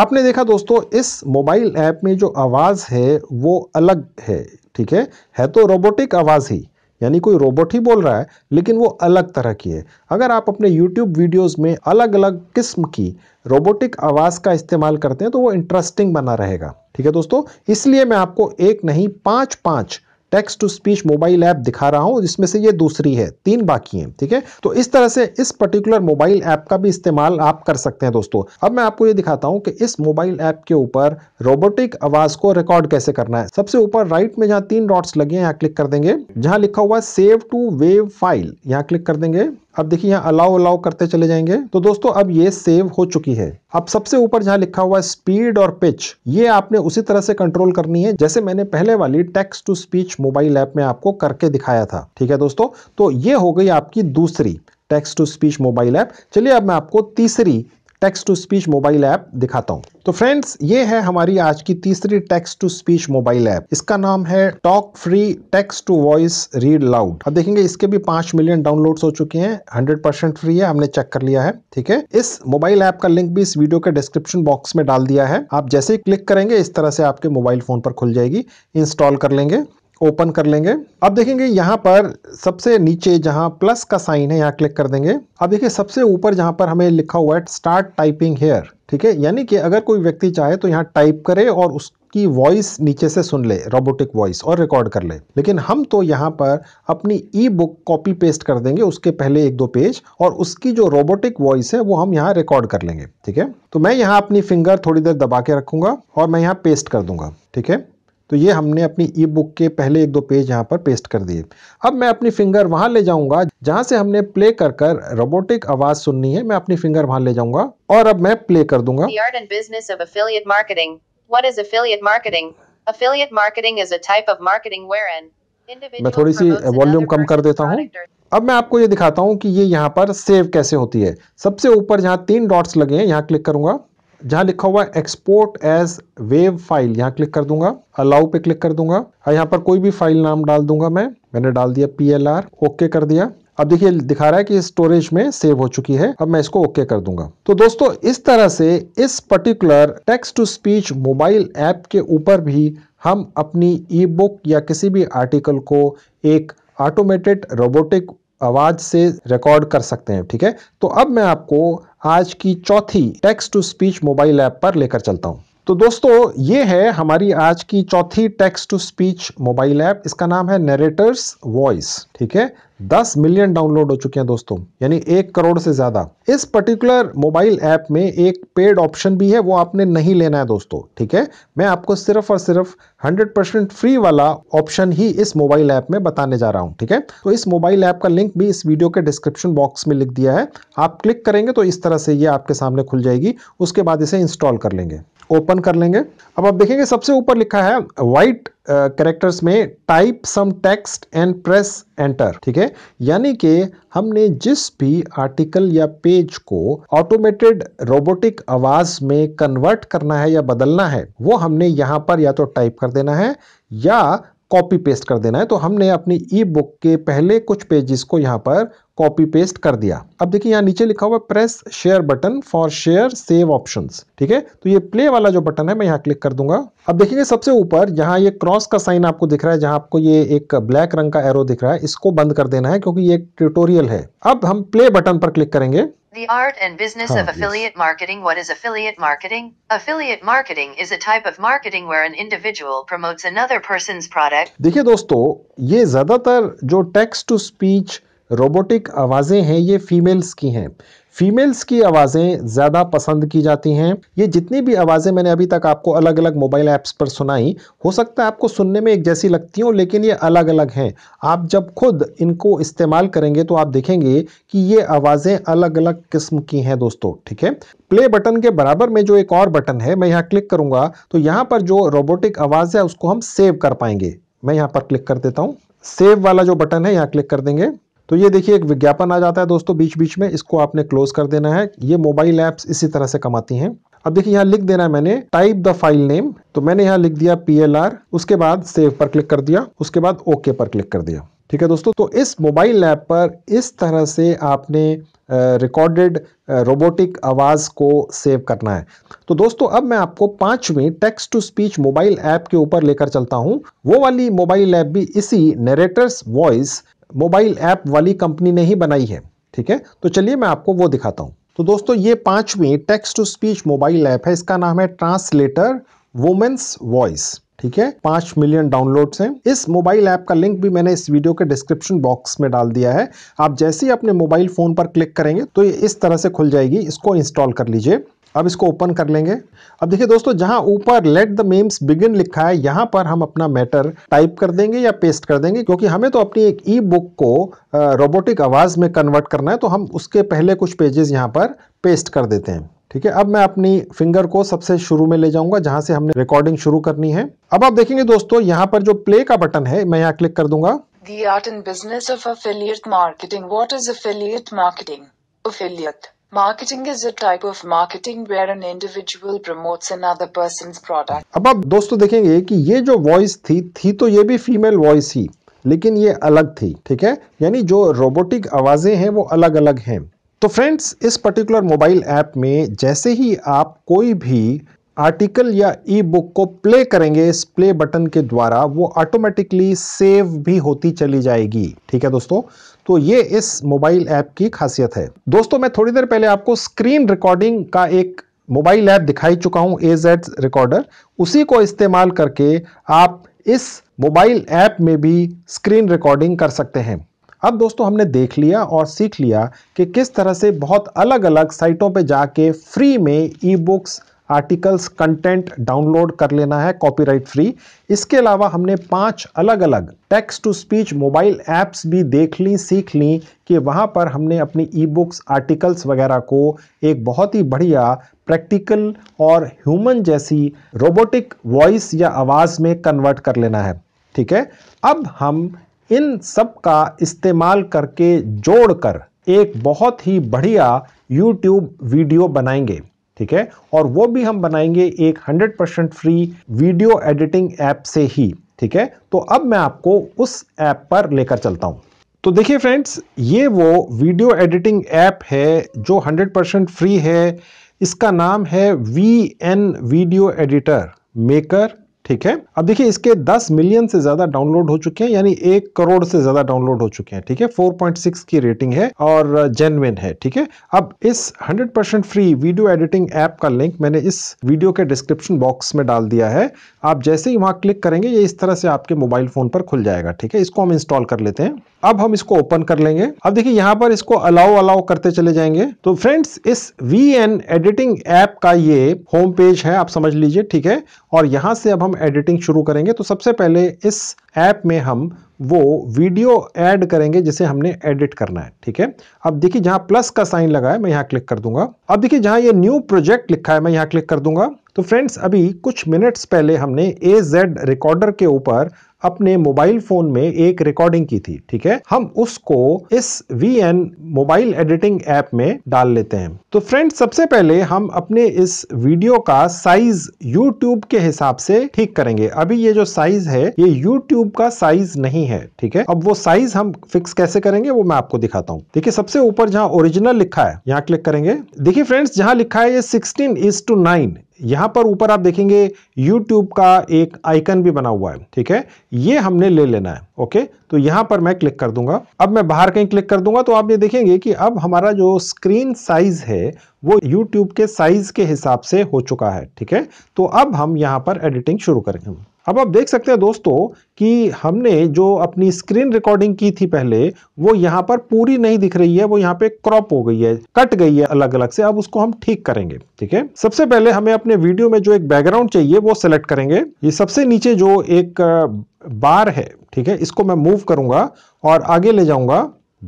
आपने देखा दोस्तों इस मोबाइल ऐप में जो आवाज़ है वो अलग है ठीक है है तो रोबोटिक आवाज़ ही यानी कोई रोबोट ही बोल रहा है लेकिन वो अलग तरह की है अगर आप अपने यूट्यूब वीडियोस में अलग अलग किस्म की रोबोटिक आवाज़ का इस्तेमाल करते हैं तो वो इंटरेस्टिंग बना रहेगा ठीक है दोस्तों इसलिए मैं आपको एक नहीं पाँच पाँच text to speech mobile app दिखा रहा हूँ जिसमें से ये दूसरी है तीन बाकी हैं ठीक है तो इस तरह से इस पर्टिकुलर मोबाइल ऐप का भी इस्तेमाल आप कर सकते हैं दोस्तों अब मैं आपको ये दिखाता हूँ कि इस मोबाइल ऐप के ऊपर रोबोटिक आवाज को रिकॉर्ड कैसे करना है सबसे ऊपर राइट में जहाँ तीन डॉट्स लगे हैं यहाँ क्लिक कर देंगे जहाँ लिखा हुआ सेव टू वेव फाइल यहाँ क्लिक कर देंगे अब देखिए यहाँ अलाउ अलाउ करते चले जाएंगे तो दोस्तों अब ये सेव हो चुकी है अब सबसे ऊपर जहाँ लिखा हुआ है स्पीड और पिच ये आपने उसी तरह से कंट्रोल करनी है जैसे मैंने पहले वाली text to speech mobile app में आपको करके दिखाया था ठीक है दोस्तों तो ये हो गई आपकी दूसरी text to speech mobile app चलिए अब मैं आपको तीसरी text to speech mobile app दिखाता हूँ तो फ्रेंड्स ये है हमारी आज की तीसरी text to speech mobile app इसका नाम है talk free text to voice read loud अब देखेंगे इसके भी पांच मिलियन डाउनलोड्स हो चुके हैं हंड्रेड परसेंट फ्री है हमने चेक कर लिया है ठीक है इस मोबाइल ऐप का लिंक भी इस वीडियो के डिस्क्रिप्शन बॉक्स में डाल दिया है आप जैसे ही क्लिक करेंगे इस तरह से आपके मोबाइल फोन पर खुल जाएगी इंस्टॉल कर लेंगे ओपन कर लेंगे अब देखेंगे यहाँ पर सबसे नीचे जहाँ प्लस का साइन है यहाँ क्लिक कर देंगे अब देखिए सबसे ऊपर जहाँ पर हमें लिखा हुआ है स्टार्ट टाइपिंग हेयर ठीक है यानी कि अगर कोई व्यक्ति चाहे तो यहाँ टाइप करे और उस की वॉइस नीचे से सुन ले रोबोटिक वॉइस और रिकॉर्ड कर ले लेकिन हम तो यहाँ पर अपनी ई बुक कॉपी पेस्ट कर देंगे उसके पहले एक दो पेज और उसकी जो रोबोटिक वॉइस है वो हम यहाँ रिकॉर्ड कर लेंगे ठीक है तो मैं यहाँ अपनी फिंगर थोड़ी देर दबा के रखूंगा और मैं यहाँ पेस्ट कर दूंगा ठीक है तो ये हमने अपनी ई बुक के पहले एक दो पेज यहाँ पर पेस्ट कर दिए अब मैं अपनी फिंगर वहाँ ले जाऊँगा जहाँ से हमने प्ले कर कर रोबोटिक आवाज़ सुननी है मैं अपनी फिंगर वहाँ ले जाऊँगा और अब मैं प्ले कर दूंगा मैं थोड़ी सी वॉल्यूम कम कर देता हूँ अब मैं आपको ये दिखाता हूँ कि ये यहाँ पर सेव कैसे होती है सबसे ऊपर जहाँ तीन डॉट्स लगे हैं यहाँ क्लिक करूंगा जहां लिखा हुआ है एक्सपोर्ट एज वेव फाइल यहां क्लिक कर दूंगा अलाउ पे क्लिक कर दूंगा और यहाँ पर कोई भी फाइल नाम डाल दूंगा मैं मैंने डाल दिया पी एल आर ओके कर दिया अब देखिए दिखा रहा है कि स्टोरेज में सेव हो चुकी है अब मैं इसको ओके कर दूंगा तो दोस्तों इस तरह से इस particular text to speech mobile app के ऊपर भी हम अपनी ई बुक या किसी भी आर्टिकल को एक ऑटोमेटेड रोबोटिक आवाज़ से रिकॉर्ड कर सकते हैं ठीक है तो अब मैं आपको आज की चौथी text to speech mobile app पर लेकर चलता हूं तो दोस्तों ये है हमारी आज की चौथी text to speech mobile app इसका नाम है नरेटर्स वॉइस ठीक है दस मिलियन डाउनलोड हो चुके हैं दोस्तों यानी एक करोड़ से ज़्यादा इस पर्टिकुलर मोबाइल ऐप में एक पेड ऑप्शन भी है वो आपने नहीं लेना है दोस्तों ठीक है मैं आपको सिर्फ और सिर्फ 100 परसेंट फ्री वाला ऑप्शन ही इस मोबाइल ऐप में बताने जा रहा हूं ठीक है तो इस मोबाइल ऐप का लिंक भी इस वीडियो के डिस्क्रिप्शन बॉक्स में लिख दिया है आप क्लिक करेंगे तो इस तरह से ये आपके सामने खुल जाएगी उसके बाद इसे इंस्टॉल कर लेंगे ओपन कर लेंगे अब आप देखेंगे सबसे ऊपर लिखा है वाइट कैरेक्टर्स uh, में type some text and press enter ठीक है यानी कि हमने जिस भी आर्टिकल या पेज को ऑटोमेटेड रोबोटिक आवाज में कन्वर्ट करना है या बदलना है वो हमने यहां पर या तो टाइप कर देना है या कॉपी पेस्ट कर देना है तो हमने अपनी ई बुक के पहले कुछ पेजेस को यहाँ पर कॉपी पेस्ट कर दिया अब देखिए यहाँ नीचे लिखा हुआ press share button for share save option ठीक है तो ये प्ले वाला जो बटन है मैं यहाँ क्लिक कर दूंगा अब देखिए सबसे ऊपर यहाँ ये क्रॉस का साइन आपको दिख रहा है जहां आपको ये एक ब्लैक रंग का एरो दिख रहा है इसको बंद कर देना है क्योंकि ये एक ट्यूटोरियल है अब हम प्ले बटन पर क्लिक करेंगे The art and business हाँ, of affiliate marketing. What is affiliate marketing? Affiliate marketing is a type of marketing where an individual promotes another person's product. देखिए दोस्तों ये ज़्यादातर जो टेक्स्ट टू स्पीच रोबोटिक आवाज़ें हैं ये फीमेल्स की हैं फीमेल्स की आवाज़ें ज़्यादा पसंद की जाती हैं ये जितनी भी आवाज़ें मैंने अभी तक आपको अलग अलग मोबाइल ऐप्स पर सुनाई हो सकता है आपको सुनने में एक जैसी लगती हो लेकिन ये अलग अलग हैं आप जब खुद इनको इस्तेमाल करेंगे तो आप देखेंगे कि ये आवाज़ें अलग अलग किस्म की हैं दोस्तों ठीक है प्ले बटन के बराबर में जो एक और बटन है मैं यहाँ क्लिक करूँगा तो यहाँ पर जो रोबोटिक आवाज़ है उसको हम सेव कर पाएंगे मैं यहाँ पर क्लिक कर देता हूँ सेव वाला जो बटन है यहाँ क्लिक कर देंगे तो ये देखिए एक विज्ञापन आ जाता है दोस्तों बीच बीच में इसको आपने क्लोज कर देना है ये मोबाइल ऐप्स इसी तरह से कमाती हैं अब देखिए यहाँ लिख देना है मैंने टाइप द फाइल नेम तो मैंने यहाँ लिख दिया पी उसके बाद सेव पर क्लिक कर दिया उसके बाद ओके पर क्लिक कर दिया ठीक है दोस्तों तो इस मोबाइल ऐप पर इस तरह से आपने रिकॉर्डेड रोबोटिक आवाज़ को सेव करना है तो दोस्तों अब मैं आपको पांचवी text to speech mobile app के ऊपर लेकर चलता हूँ वो वाली मोबाइल ऐप भी इसी नरेटर्स वॉइस मोबाइल ऐप वाली कंपनी ने ही बनाई है ठीक है तो चलिए मैं आपको वो दिखाता हूँ तो दोस्तों ये पांचवी text to speech mobile app है इसका नाम है ट्रांसलेटर वुमेन्स वॉइस ठीक है पांच मिलियन डाउनलोड्स हैं इस मोबाइल ऐप का लिंक भी मैंने इस वीडियो के डिस्क्रिप्शन बॉक्स में डाल दिया है आप जैसे ही अपने मोबाइल फोन पर क्लिक करेंगे तो ये इस तरह से खुल जाएगी इसको इंस्टॉल कर लीजिए अब इसको ओपन कर लेंगे अब देखिए दोस्तों जहां ऊपर लेट द मेम्स बिगिन लिखा है यहां पर हम अपना मैटर टाइप कर देंगे या पेस्ट कर देंगे क्योंकि हमें तो अपनी एक ई बुक को रोबोटिक आवाज़ में कन्वर्ट करना है तो हम उसके पहले कुछ पेजेस यहाँ पर पेस्ट कर देते हैं ठीक है अब मैं अपनी फिंगर को सबसे शुरू में ले जाऊंगा जहां से हमने रिकॉर्डिंग शुरू करनी है अब आप देखेंगे दोस्तों यहाँ पर जो प्ले का बटन है मैं यहाँ क्लिक कर दूंगा the art and business of affiliate marketing what is affiliate marketing affiliate marketing is a type of marketing where an individual promotes another person's product अब आप दोस्तों देखेंगे कि ये जो वॉइस थी थी तो ये भी फीमेल वॉइस ही लेकिन ये अलग थी ठीक है यानी जो रोबोटिक आवाज़ें हैं वो अलग अलग हैं तो फ्रेंड्स इस पर्टिकुलर मोबाइल ऐप में जैसे ही आप कोई भी आर्टिकल या ई बुक को प्ले करेंगे इस प्ले बटन के द्वारा वो ऑटोमेटिकली सेव भी होती चली जाएगी ठीक है दोस्तों तो ये इस मोबाइल ऐप की खासियत है दोस्तों मैं थोड़ी देर पहले आपको स्क्रीन रिकॉर्डिंग का एक मोबाइल ऐप दिखाई चुका हूं एज एड रिकॉर्डर उसी को इस्तेमाल करके आप इस मोबाइल ऐप में भी स्क्रीन रिकॉर्डिंग कर सकते हैं अब दोस्तों हमने देख लिया और सीख लिया कि किस तरह से बहुत अलग अलग साइटों पर जाके फ्री में e books articles content download कर लेना है कॉपीराइट फ्री इसके अलावा हमने पांच अलग अलग text to speech mobile apps भी देख ली सीख ली कि वहाँ पर हमने अपनी ई बुक्स आर्टिकल्स वगैरह को एक बहुत ही बढ़िया प्रैक्टिकल और ह्यूमन जैसी रोबोटिक वॉइस या आवाज़ में कन्वर्ट कर लेना है ठीक है अब हम इन सब का इस्तेमाल करके जोड़कर एक बहुत ही बढ़िया YouTube वीडियो बनाएंगे ठीक है और वो भी हम बनाएंगे एक 100% फ्री वीडियो एडिटिंग ऐप से ही ठीक है तो अब मैं आपको उस ऐप पर लेकर चलता हूं तो देखिए फ्रेंड्स ये वो वीडियो एडिटिंग ऐप है जो 100% फ्री है इसका नाम है V N video editor maker ठीक है अब देखिए इसके 10 मिलियन से ज्यादा डाउनलोड हो चुके हैं यानी एक करोड़ से ज्यादा डाउनलोड हो चुके हैं ठीक है 4.6 की रेटिंग है और जेनविन uh, है ठीक है अब इस 100% फ्री वीडियो एडिटिंग ऐप का लिंक मैंने इस वीडियो के डिस्क्रिप्शन बॉक्स में डाल दिया है आप जैसे ही वहां क्लिक करेंगे ये इस तरह से आपके मोबाइल फोन पर खुल जाएगा ठीक है इसको हम इंस्टॉल कर लेते हैं अब हम इसको ओपन कर लेंगे अब देखिए यहाँ पर इसको अलाउ अलाउ करते चले जाएंगे तो फ्रेंड्स इस वी एन एडिटिंग ऐप का ये होम पेज है आप समझ लीजिए ठीक है और यहाँ से अब हम एडिटिंग शुरू करेंगे तो सबसे पहले इस ऐप में हम वो वीडियो ऐड करेंगे जिसे हमने एडिट करना है ठीक है अब देखिए जहां प्लस का साइन लगा है मैं यहाँ क्लिक कर दूंगा अब देखिए जहां ये न्यू प्रोजेक्ट लिखा है मैं यहाँ क्लिक कर दूंगा तो फ्रेंड्स अभी कुछ मिनट्स पहले हमने ए जेड रिकॉर्डर के ऊपर अपने मोबाइल फोन में एक रिकॉर्डिंग की थी ठीक है हम उसको इस V N mobile editing app में डाल लेते हैं तो फ्रेंड्स सबसे पहले हम अपने इस वीडियो का साइज यूट्यूब के हिसाब से ठीक करेंगे अभी ये जो साइज है ये यूट्यूब का साइज नहीं है है ठीक है अब वो साइज हम फिक्स कैसे करेंगे वो मैं आपको दिखाता हूँ देखिए सबसे ऊपर जहाँ ओरिजिनल लिखा है यहाँ क्लिक करेंगे देखिए फ्रेंड्स जहाँ लिखा है ये सिक्सटीन इज टू नाइन यहाँ पर ऊपर आप देखेंगे YouTube का एक आइकन भी बना हुआ है ठीक है ये हमने ले लेना है ओके तो यहाँ पर मैं क्लिक कर दूंगा अब मैं बाहर कहीं क्लिक कर दूंगा तो आप ये देखेंगे कि अब हमारा जो स्क्रीन साइज है वो YouTube के साइज के हिसाब से हो चुका है ठीक है तो अब हम यहाँ पर एडिटिंग शुरू करेंगे अब आप देख सकते हैं दोस्तों कि हमने जो अपनी स्क्रीन रिकॉर्डिंग की थी पहले वो यहाँ पर पूरी नहीं दिख रही है वो यहाँ पे क्रॉप हो गई है कट गई है अलग अलग से अब उसको हम ठीक करेंगे ठीक है सबसे पहले हमें अपने वीडियो में जो एक बैकग्राउंड चाहिए वो सेलेक्ट करेंगे ये सबसे नीचे जो एक बार है ठीक है इसको मैं मूव करूंगा और आगे ले जाऊंगा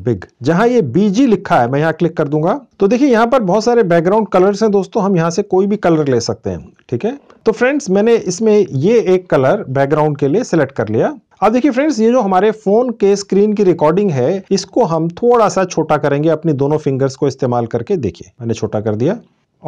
बिग जहां ये बीजी लिखा है मैं यहाँ क्लिक कर दूंगा तो देखिए यहाँ पर बहुत सारे बैकग्राउंड कलर्स हैं दोस्तों हम यहाँ से कोई भी कलर ले सकते हैं ठीक है तो फ्रेंड्स मैंने इसमें ये एक कलर बैकग्राउंड के लिए सिलेक्ट कर लिया अब देखिए फ्रेंड्स ये जो हमारे फोन के स्क्रीन की रिकॉर्डिंग है इसको हम थोड़ा सा छोटा करेंगे अपनी दोनों फिंगर्स को इस्तेमाल करके देखिए मैंने छोटा कर दिया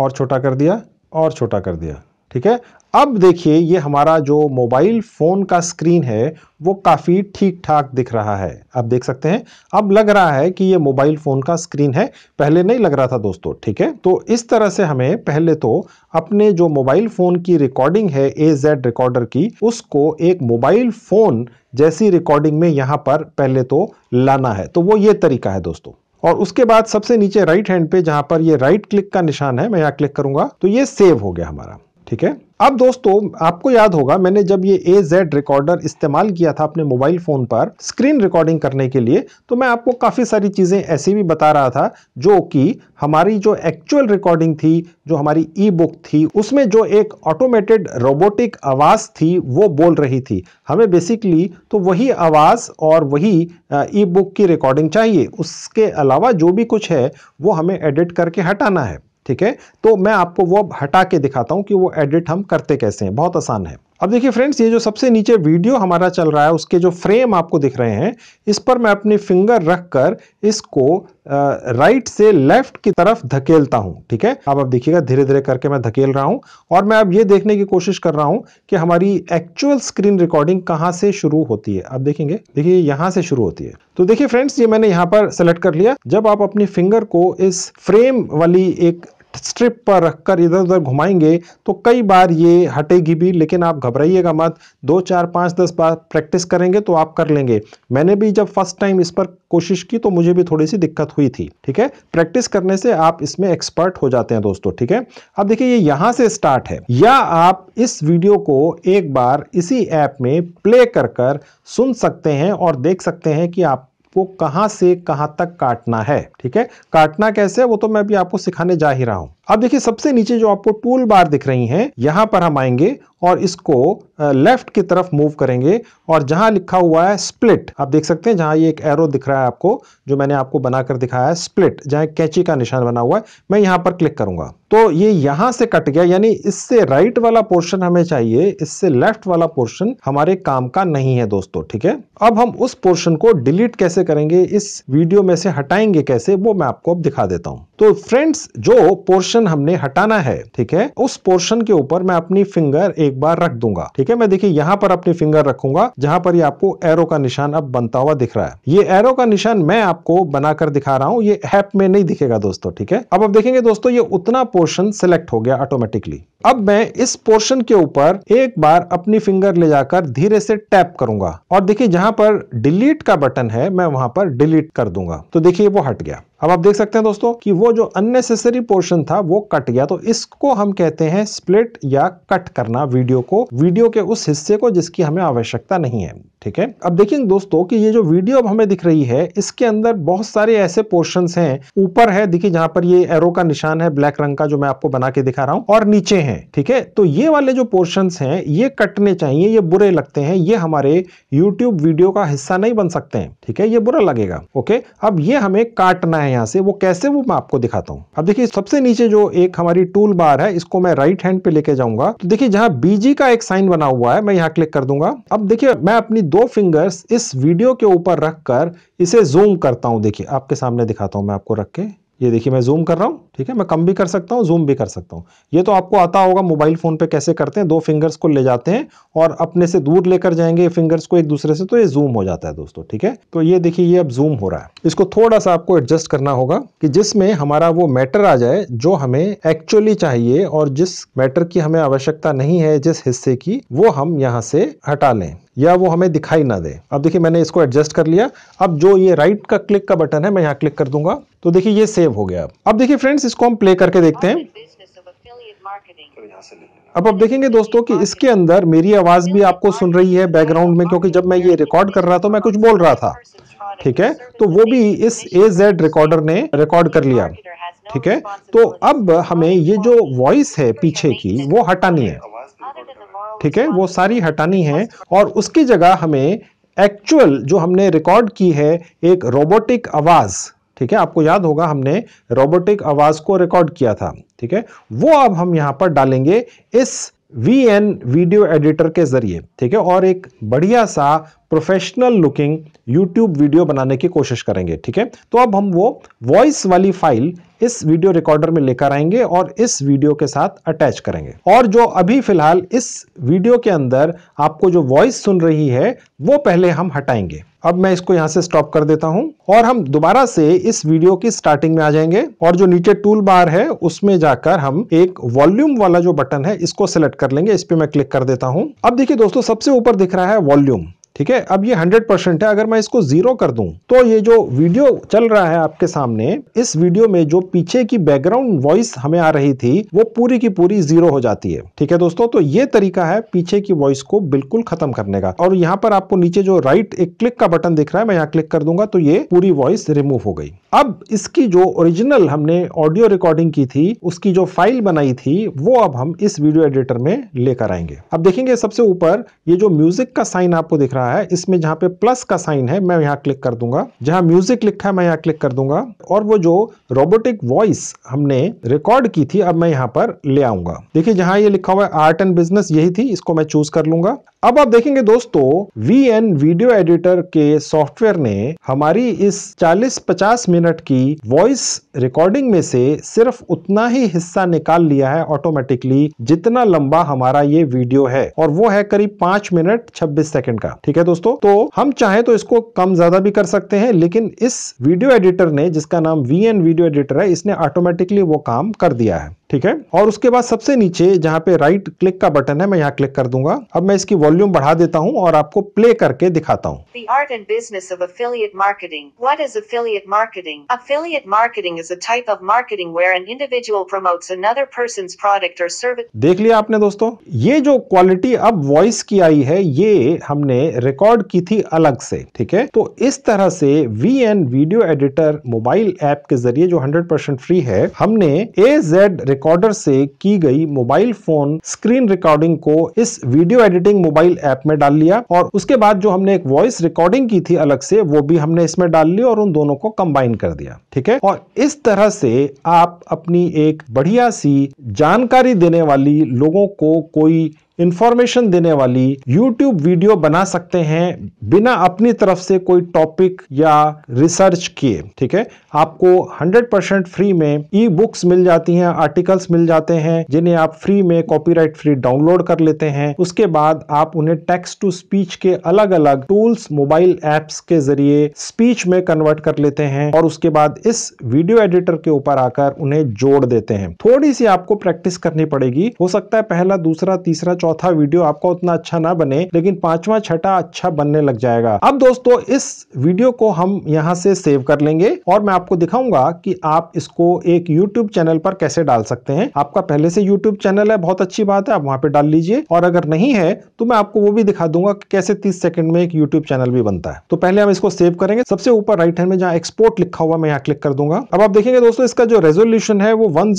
और छोटा कर दिया और छोटा कर दिया ठीक है अब देखिए ये हमारा जो मोबाइल फ़ोन का स्क्रीन है वो काफ़ी ठीक ठाक दिख रहा है आप देख सकते हैं अब लग रहा है कि ये मोबाइल फ़ोन का स्क्रीन है पहले नहीं लग रहा था दोस्तों ठीक है तो इस तरह से हमें पहले तो अपने जो मोबाइल फ़ोन की रिकॉर्डिंग है ए जेड रिकॉर्डर की उसको एक मोबाइल फ़ोन जैसी रिकॉर्डिंग में यहां पर पहले तो लाना है तो वो ये तरीका है दोस्तों और उसके बाद सबसे नीचे राइट हैंड पे जहां पर ये राइट क्लिक का निशान है मैं यहाँ क्लिक करूंगा तो ये सेव हो गया हमारा ठीक है अब दोस्तों आपको याद होगा मैंने जब ये ए जेड रिकॉर्डर इस्तेमाल किया था अपने मोबाइल फ़ोन पर स्क्रीन रिकॉर्डिंग करने के लिए तो मैं आपको काफ़ी सारी चीज़ें ऐसी भी बता रहा था जो कि हमारी जो एक्चुअल रिकॉर्डिंग थी जो हमारी ई बुक थी उसमें जो एक ऑटोमेटेड रोबोटिक आवाज़ थी वो बोल रही थी हमें बेसिकली तो वही आवाज़ और वही ई बुक की रिकॉर्डिंग चाहिए उसके अलावा जो भी कुछ है वो हमें एडिट करके हटाना है ठीक है तो मैं आपको वो हटा के दिखाता हूँ कि वो एडिट हम करते कैसे हैं बहुत आसान है अब देखिए फ्रेंड्स ये जो सबसे नीचे वीडियो हमारा चल रहा है उसके जो फ्रेम आपको दिख रहे हैं इस पर मैं अपनी फिंगर रख कर इसको राइट से लेफ्ट की तरफ धकेलता हूं ठीक है अब आप देखिएगा धीरे धीरे करके मैं धकेल रहा हूं और मैं अब ये देखने की कोशिश कर रहा हूं कि हमारी एक्चुअल स्क्रीन रिकॉर्डिंग कहां से शुरू होती है आप देखेंगे देखिए यहां से शुरू होती है तो देखिए फ्रेंड्स ये मैंने यहां पर सेलेक्ट कर लिया जब आप अपनी फिंगर को इस फ्रेम वाली एक स्ट्रिप पर रखकर इधर उधर घुमाएंगे तो कई बार ये हटेगी भी लेकिन आप घबराइएगा मत दो चार पाँच दस बार प्रैक्टिस करेंगे तो आप कर लेंगे मैंने भी जब फर्स्ट टाइम इस पर कोशिश की तो मुझे भी थोड़ी सी दिक्कत हुई थी ठीक है प्रैक्टिस करने से आप इसमें एक्सपर्ट हो जाते हैं दोस्तों ठीक है अब देखिए ये यहाँ से स्टार्ट है या आप इस वीडियो को एक बार इसी ऐप में प्ले कर कर सुन सकते हैं और देख सकते हैं कि आप वो कहां से कहां तक काटना है ठीक है काटना कैसे है वो तो मैं भी आपको सिखाने जा ही रहा हूं अब देखिए सबसे नीचे जो आपको टूल बार दिख रही है यहां पर हम आएंगे और इसको लेफ्ट की तरफ मूव करेंगे और जहां लिखा हुआ है स्प्लिट आप देख सकते हैं जहां ये एक एरो दिख रहा है आपको जो मैंने आपको बनाकर दिखाया है स्प्लिट जहां कैची का निशान बना हुआ है मैं यहां पर क्लिक करूंगा तो ये यहां से कट गया यानी इससे राइट वाला पोर्शन हमें चाहिए इससे लेफ्ट वाला पोर्शन हमारे काम का नहीं है दोस्तों ठीक है अब हम उस पोर्शन को डिलीट कैसे करेंगे इस वीडियो में से हटाएंगे कैसे वो मैं आपको अब दिखा देता हूं तो फ्रेंड्स जो पोर्शन हमने हटाना है ठीक है उस पोर्शन के ऊपर मैं अपनी फिंगर एक बार रख दूंगा ठीक ठीक है मैं देखिए यहाँ पर अपनी फिंगर रखूंगा जहां पर ये आपको एरो का निशान अब बनता हुआ दिख रहा है ये एरो का निशान मैं आपको बनाकर दिखा रहा हूँ ये हैप में नहीं दिखेगा दोस्तों ठीक है अब आप देखेंगे दोस्तों ये उतना पोर्शन सिलेक्ट हो गया ऑटोमेटिकली अब मैं इस पोर्शन के ऊपर एक बार अपनी फिंगर ले जाकर धीरे से टैप करूंगा और देखिए जहां पर डिलीट का बटन है मैं वहां पर डिलीट कर दूंगा तो देखिए वो हट गया अब आप देख सकते हैं दोस्तों कि वो जो अननेसेसरी पोर्शन था वो कट गया तो इसको हम कहते हैं स्प्लिट या कट करना वीडियो को वीडियो के उस हिस्से को जिसकी हमें आवश्यकता नहीं है ठीक है अब देखिए दोस्तों कि ये जो वीडियो अब हमें दिख रही है इसके अंदर बहुत सारे ऐसे पोर्शन हैं ऊपर है देखिए जहां पर ये एरो का निशान है ब्लैक रंग का जो मैं आपको बना के दिखा रहा हूं और नीचे है ठीक है तो ये वाले जो पोर्शन है ये कटने चाहिए ये बुरे लगते हैं ये हमारे यूट्यूब वीडियो का हिस्सा नहीं बन सकते हैं ठीक है ये बुरा लगेगा ओके अब ये हमें काटना है यहाँ से वो कैसे वो मैं आपको दिखाता हूँ अब देखिए सबसे नीचे जो एक हमारी टूल बार है इसको मैं राइट हैंड पे लेके जाऊंगा तो देखिए जहाँ बीजी का एक साइन बना हुआ है मैं यहाँ क्लिक कर दूंगा अब देखिए मैं अपनी दो फिंगर्स इस वीडियो के ऊपर रखकर इसे जूम करता हूं देखिए आपके सामने दिखाता हूं मैं आपको रख के ये देखिए मैं जूम कर रहा हूँ ठीक है मैं कम भी कर सकता हूँ जूम भी कर सकता हूँ ये तो आपको आता होगा मोबाइल फ़ोन पे कैसे करते हैं दो फिंगर्स को ले जाते हैं और अपने से दूर लेकर जाएंगे फिंगर्स को एक दूसरे से तो ये जूम हो जाता है दोस्तों ठीक है तो ये देखिए ये अब जूम हो रहा है इसको थोड़ा सा आपको एडजस्ट करना होगा कि जिसमें हमारा वो मैटर आ जाए जो हमें एक्चुअली चाहिए और जिस मैटर की हमें आवश्यकता नहीं है जिस हिस्से की वो हम यहाँ से हटा लें या वो हमें दिखाई ना दे अब देखिए मैंने इसको एडजस्ट कर लिया अब जो ये राइट का क्लिक का बटन है मैं यहाँ क्लिक कर दूंगा तो देखिए ये सेव हो गया अब देखिए फ्रेंड्स इसको हम प्ले करके देखते हैं अब आप देखेंगे दोस्तों कि इसके अंदर मेरी आवाज़ भी आपको सुन रही है बैकग्राउंड में क्योंकि जब मैं ये रिकॉर्ड कर रहा था मैं कुछ बोल रहा था ठीक है तो वो भी इस ए जेड रिकॉर्डर ने रिकॉर्ड कर लिया ठीक है तो अब हमें ये जो वॉइस है पीछे की वो हटानी है ठीक है वो सारी हटानी है और उसकी जगह हमें एक्चुअल जो हमने रिकॉर्ड की है एक रोबोटिक आवाज़ ठीक है आपको याद होगा हमने रोबोटिक आवाज़ को रिकॉर्ड किया था ठीक है वो अब हम यहां पर डालेंगे इस वी एन वीडियो एडिटर के ज़रिए ठीक है और एक बढ़िया सा प्रोफेशनल लुकिंग यूट्यूब वीडियो बनाने की कोशिश करेंगे ठीक है तो अब हम वो वॉइस वाली फाइल इस वीडियो रिकॉर्डर में लेकर आएंगे और इस वीडियो के साथ अटैच करेंगे और जो अभी फिलहाल इस वीडियो के अंदर आपको जो वॉइस सुन रही है वो पहले हम हटाएंगे अब मैं इसको यहाँ से स्टॉप कर देता हूँ और हम दोबारा से इस वीडियो की स्टार्टिंग में आ जाएंगे और जो नीचे टूल बार है उसमें जाकर हम एक वॉल्यूम वाला जो बटन है इसको सिलेक्ट कर लेंगे इस पर मैं क्लिक कर देता हूँ अब देखिए दोस्तों सबसे ऊपर दिख रहा है वॉल्यूम ठीक है अब ये 100 परसेंट है अगर मैं इसको ज़ीरो कर दूं तो ये जो वीडियो चल रहा है आपके सामने इस वीडियो में जो पीछे की बैकग्राउंड वॉइस हमें आ रही थी वो पूरी की पूरी जीरो हो जाती है ठीक है दोस्तों तो ये तरीका है पीछे की वॉइस को बिल्कुल खत्म करने का और यहाँ पर आपको नीचे जो राइट एक क्लिक का बटन दिख रहा है मैं यहाँ क्लिक कर दूंगा तो ये पूरी वॉइस रिमूव हो गई अब इसकी जो ओरिजिनल हमने ऑडियो रिकॉर्डिंग की थी उसकी जो फाइल बनाई थी वो अब हम इस वीडियो एडिटर में लेकर आएंगे अब देखेंगे सबसे ऊपर ये जो म्यूजिक का साइन आपको दिख रहा है इसमें जहां पे प्लस का साइन है मैं यहाँ क्लिक कर दूंगा जहां म्यूजिक लिखा है मैं यहाँ क्लिक कर दूंगा और वो जो रोबोटिक वॉइस हमने रिकॉर्ड की थी अब मैं यहाँ पर ले आऊंगा देखिये जहां ये लिखा हुआ है आर्ट एंड बिजनेस यही थी इसको मैं चूज कर लूंगा अब आप देखेंगे दोस्तों वी एन वीडियो एडिटर के सॉफ्टवेयर ने हमारी इस चालीस पचास मिनट मिनट की वॉइस रिकॉर्डिंग में से सिर्फ उतना ही हिस्सा निकाल लिया है ऑटोमेटिकली जितना लंबा हमारा ये वीडियो है और वो है करीब पांच मिनट छब्बीस सेकंड का ठीक है दोस्तों तो हम चाहे तो इसको कम ज्यादा भी कर सकते हैं लेकिन इस वीडियो एडिटर ने जिसका नाम वी वीडियो एडिटर है इसने ऑटोमेटिकली वो काम कर दिया है ठीक है और उसके बाद सबसे नीचे जहां पे राइट क्लिक का बटन है मैं यहाँ क्लिक कर दूंगा अब मैं इसकी वॉल्यूम बढ़ा देता हूँ और आपको प्ले करके दिखाता हूँ the art and business of affiliate marketing what is affiliate marketing affiliate marketing is a type of marketing where an individual promotes another person product और सर्विस देख लिया आपने दोस्तों ये जो क्वालिटी अब वॉइस की आई है ये हमने रिकॉर्ड की थी अलग से ठीक है तो इस तरह से V video editor mobile app के जरिए जो हंड्रेड फ्री है हमने ए जेड रिकॉर्डर से की गई मोबाइल फोन स्क्रीन रिकॉर्डिंग को इस वीडियो एडिटिंग मोबाइल ऐप में डाल लिया और उसके बाद जो हमने एक वॉइस रिकॉर्डिंग की थी अलग से वो भी हमने इसमें डाल ली और उन दोनों को कंबाइन कर दिया ठीक है और इस तरह से आप अपनी एक बढ़िया सी जानकारी देने वाली लोगों को कोई इंफॉर्मेशन देने वाली यूट्यूब वीडियो बना सकते हैं बिना अपनी तरफ से कोई टॉपिक या रिसर्च किए ठीक है आपको 100% फ्री में ई बुक्स मिल जाती हैं आर्टिकल्स मिल जाते हैं जिन्हें आप फ्री में कॉपीराइट फ्री डाउनलोड कर लेते हैं उसके बाद आप उन्हें टेक्स्ट टू स्पीच के अलग अलग टूल्स मोबाइल एप्स के जरिए स्पीच में कन्वर्ट कर लेते हैं और उसके बाद इस वीडियो एडिटर के ऊपर आकर उन्हें जोड़ देते हैं थोड़ी सी आपको प्रैक्टिस करनी पड़ेगी हो सकता है पहला दूसरा तीसरा चौथा वीडियो आपका उतना अच्छा ना बने लेकिन पांचवा छठा अच्छा बनने लग जाएगा अब दोस्तों इस वीडियो को हम यहाँ से सेव कर लेंगे और मैं आपको दिखाऊंगा कि आप इसको एक यूट्यूब चैनल पर कैसे डाल सकते हैं आपका पहले से यूट्यूब चैनल है बहुत अच्छी बात है आप वहां पर डाल लीजिए और अगर नहीं है तो मैं आपको वो भी दिखा दूंगा कि कैसे तीस सेकंड में एक यूट्यूब चैनल भी बनता है तो पहले हम इसको सेव करेंगे सबसे ऊपर राइट हैंड में जहाँ एक्सपोर्ट लिखा हुआ मैं यहाँ क्लिक कर दूंगा अब आप देखेंगे दोस्तों इसका जो रेजोल्यूशन है वो वन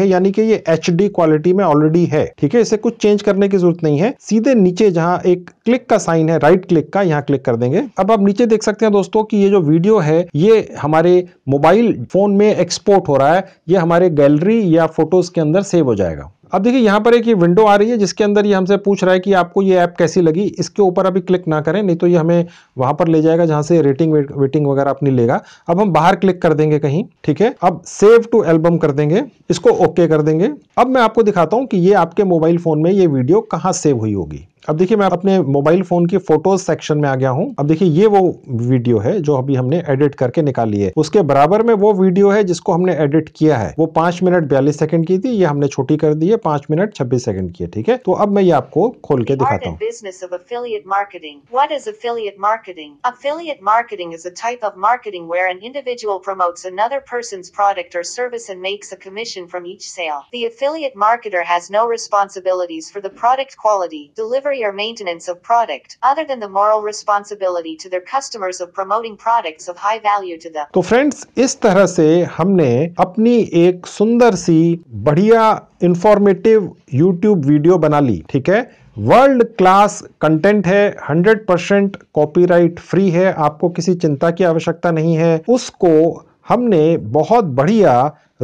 है यानी कि ये एच क्वालिटी में ऑलरेडी है ठीक है इसे कुछ कुछ चेंज करने की जरूरत नहीं है सीधे नीचे जहां एक क्लिक का साइन है राइट क्लिक का यहाँ क्लिक कर देंगे अब आप नीचे देख सकते हैं दोस्तों कि ये जो वीडियो है ये हमारे मोबाइल फोन में एक्सपोर्ट हो रहा है ये हमारे गैलरी या फोटोज के अंदर सेव हो जाएगा अब देखिए यहाँ पर एक ये विंडो आ रही है जिसके अंदर ये हमसे पूछ रहा है कि आपको ये ऐप कैसी लगी इसके ऊपर अभी क्लिक ना करें नहीं तो ये हमें वहाँ पर ले जाएगा जहाँ से रेटिंग वेटिंग वगैरह अपनी लेगा अब हम बाहर क्लिक कर देंगे कहीं ठीक है अब सेव टू एल्बम कर देंगे इसको ओके कर देंगे अब मैं आपको दिखाता हूँ कि ये आपके मोबाइल फ़ोन में ये वीडियो कहाँ सेव हुई होगी अब देखिए मैं अपने मोबाइल फ़ोन की फोटोज सेक्शन में आ गया हूँ अब देखिए ये वो वीडियो है जो अभी हमने एडिट करके निकाली है उसके बराबर में वो वीडियो है जिसको हमने एडिट किया है वो पांच मिनट बयालीस सेकंड की थी ये हमने छोटी कर दी है पांच मिनट छब्बीस सेकंड की है ठीक है तो अब मैं ये आपको खोल के दिखाता हूँ Affiliate marketing is a type of marketing where an individual promotes another person's product or service and makes a commission from each sale. The affiliate marketer has no responsibilities for the product quality, delivery delivery or maintenance of product other than the moral responsibility to their customers of promoting products of high value to them तो friends इस तरह से हमने अपनी एक सुंदर सी बढ़िया informative YouTube video बना ली ठीक है वर्ल्ड क्लास कंटेंट है 100 परसेंट कॉपीराइट फ्री है आपको किसी चिंता की आवश्यकता नहीं है उसको हमने बहुत बढ़िया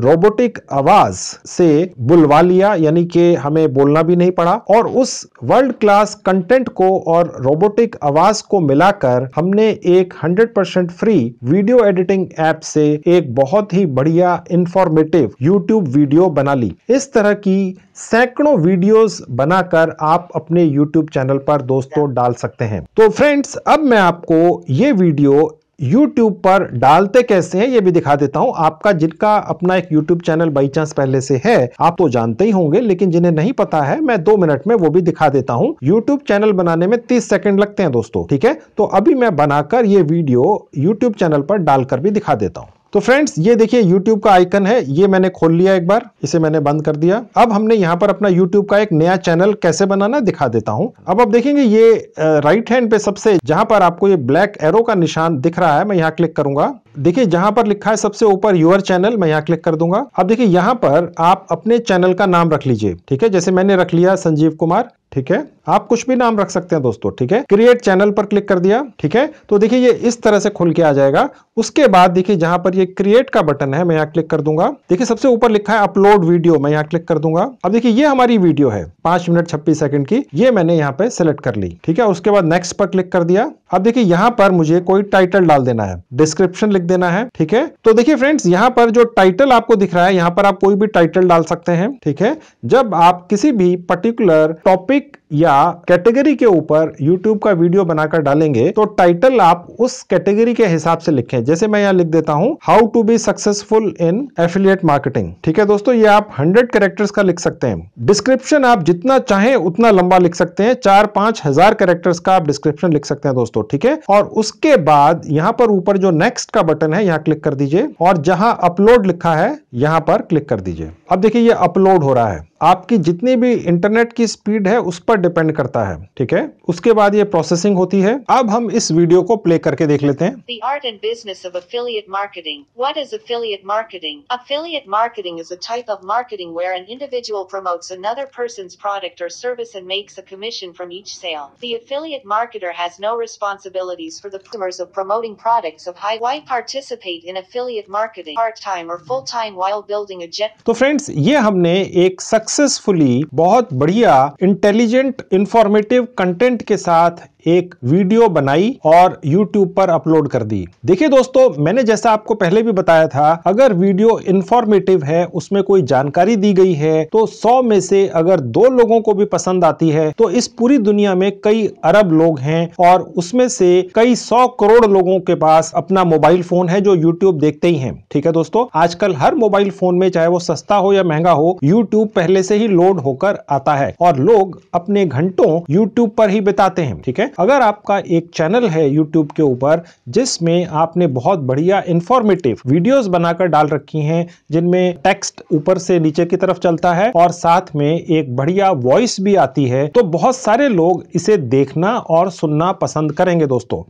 रोबोटिक आवाज से बुलवा लिया यानी कि हमें बोलना भी नहीं पड़ा और उस वर्ल्ड क्लास कंटेंट को और रोबोटिक आवाज को मिलाकर हमने एक 100% फ्री वीडियो एडिटिंग ऐप से एक बहुत ही बढ़िया इंफॉर्मेटिव यूट्यूब वीडियो बना ली इस तरह की सैकड़ों वीडियोस बनाकर आप अपने यूट्यूब चैनल पर दोस्तों डाल सकते हैं तो फ्रेंड्स अब मैं आपको ये वीडियो यूट्यूब पर डालते कैसे हैं ये भी दिखा देता हूं आपका जिनका अपना एक यूट्यूब चैनल बाई चांस पहले से है आप तो जानते ही होंगे लेकिन जिन्हें नहीं पता है मैं दो मिनट में वो भी दिखा देता हूं यूट्यूब चैनल बनाने में तीस सेकंड लगते हैं दोस्तों ठीक है तो अभी मैं बनाकर ये वीडियो यूट्यूब चैनल पर डालकर भी दिखा देता हूँ तो फ्रेंड्स ये देखिए YouTube का आइकन है ये मैंने खोल लिया एक बार इसे मैंने बंद कर दिया अब हमने यहाँ पर अपना YouTube का एक नया चैनल कैसे बनाना दिखा देता हूँ अब आप देखेंगे ये राइट हैंड पे सबसे जहां पर आपको ये ब्लैक एरो का निशान दिख रहा है मैं यहाँ क्लिक करूंगा देखिए जहां पर लिखा है सबसे ऊपर यूर चैनल मैं यहाँ क्लिक कर दूंगा अब देखिये यहाँ पर आप अपने चैनल का नाम रख लीजिए ठीक है जैसे मैंने रख लिया संजीव कुमार ठीक है आप कुछ भी नाम रख सकते हैं दोस्तों ठीक है क्रिएट चैनल पर क्लिक कर दिया ठीक है तो देखिए ये इस तरह से खुल के आ जाएगा उसके बाद देखिए जहां पर ये क्रिएट का बटन है मैं यहाँ क्लिक कर दूंगा देखिए सबसे ऊपर लिखा है अपलोड वीडियो मैं यहाँ क्लिक कर दूंगा अब देखिए ये हमारी वीडियो है पांच मिनट छब्बीस सेकंड की ये मैंने यहाँ पे सिलेक्ट कर ली ठीक है उसके बाद नेक्स्ट पर क्लिक कर दिया अब देखिए यहाँ पर मुझे कोई टाइटल डाल देना है डिस्क्रिप्शन लिख देना है ठीक है तो देखिए फ्रेंड्स यहाँ पर जो टाइटल आपको दिख रहा है यहाँ पर आप कोई भी टाइटल डाल सकते हैं ठीक है जब आप किसी भी पर्टिकुलर टॉपिक या कैटेगरी के ऊपर यूट्यूब का वीडियो बनाकर डालेंगे तो टाइटल आप उस कैटेगरी के हिसाब से लिखें जैसे मैं यहाँ लिख देता हूँ how to be successful in affiliate marketing ठीक है दोस्तों ये आप हंड्रेड करेक्टर्स का लिख सकते हैं डिस्क्रिप्शन आप जितना चाहें उतना लंबा लिख सकते हैं चार पांच हजार कैरेक्टर्स का आप डिस्क्रिप्शन लिख सकते हैं दोस्तों ठीक है और उसके बाद यहाँ पर ऊपर जो नेक्स्ट का बटन है यहाँ क्लिक कर दीजिए और जहां अपलोड लिखा है यहाँ पर क्लिक कर दीजिए अब देखिए ये अपलोड हो रहा है आपकी जितनी भी इंटरनेट की स्पीड है उस पर डिपेंड करता है ठीक है उसके बाद ये प्रोसेसिंग होती है अब हम इस वीडियो को प्ले करके देख लेते हैं The art and business of affiliate marketing. What is affiliate marketing? Affiliate marketing is a type of marketing where an individual promotes another person's product or service and makes a commission from each sale. The affiliate marketer has no responsibilities for the customers of promoting products of high. Why participate in affiliate marketing part-time or full-time while building a jet? तो friends ये हमने एक successfully बहुत बढ़िया intelligent important informative content के साथ एक video बनाई और यूट्यूब पर अपलोड कर दी देखिए दोस्तों मैंने जैसा आपको पहले भी बताया था अगर वीडियो इन्फॉर्मेटिव है उसमें कोई जानकारी दी गई है तो सौ में से अगर दो लोगों को भी पसंद आती है तो इस पूरी दुनिया में कई अरब लोग हैं और उसमें से कई सौ करोड़ लोगों के पास अपना मोबाइल फोन है जो यूट्यूब देखते ही है ठीक है दोस्तों आजकल हर मोबाइल फोन में चाहे वो सस्ता हो या महंगा हो यूट्यूब पहले से ही लोड होकर आता है और लोग अपने घंटों यूट्यूब पर ही बिताते हैं ठीक है अगर आपका एक चैनल है यूट्यूब के ऊपर जिसमें आपने बहुत बढ़िया इंफॉर्मेटिव वीडियोस बनाकर डाल रखी हैं जिनमें टेक्स्ट ऊपर से नीचे की तरफ चलता है और साथ में एक बढ़िया वॉइस भी आती है तो बहुत सारे लोग इसे देखना और सुनना पसंद करेंगे दोस्तों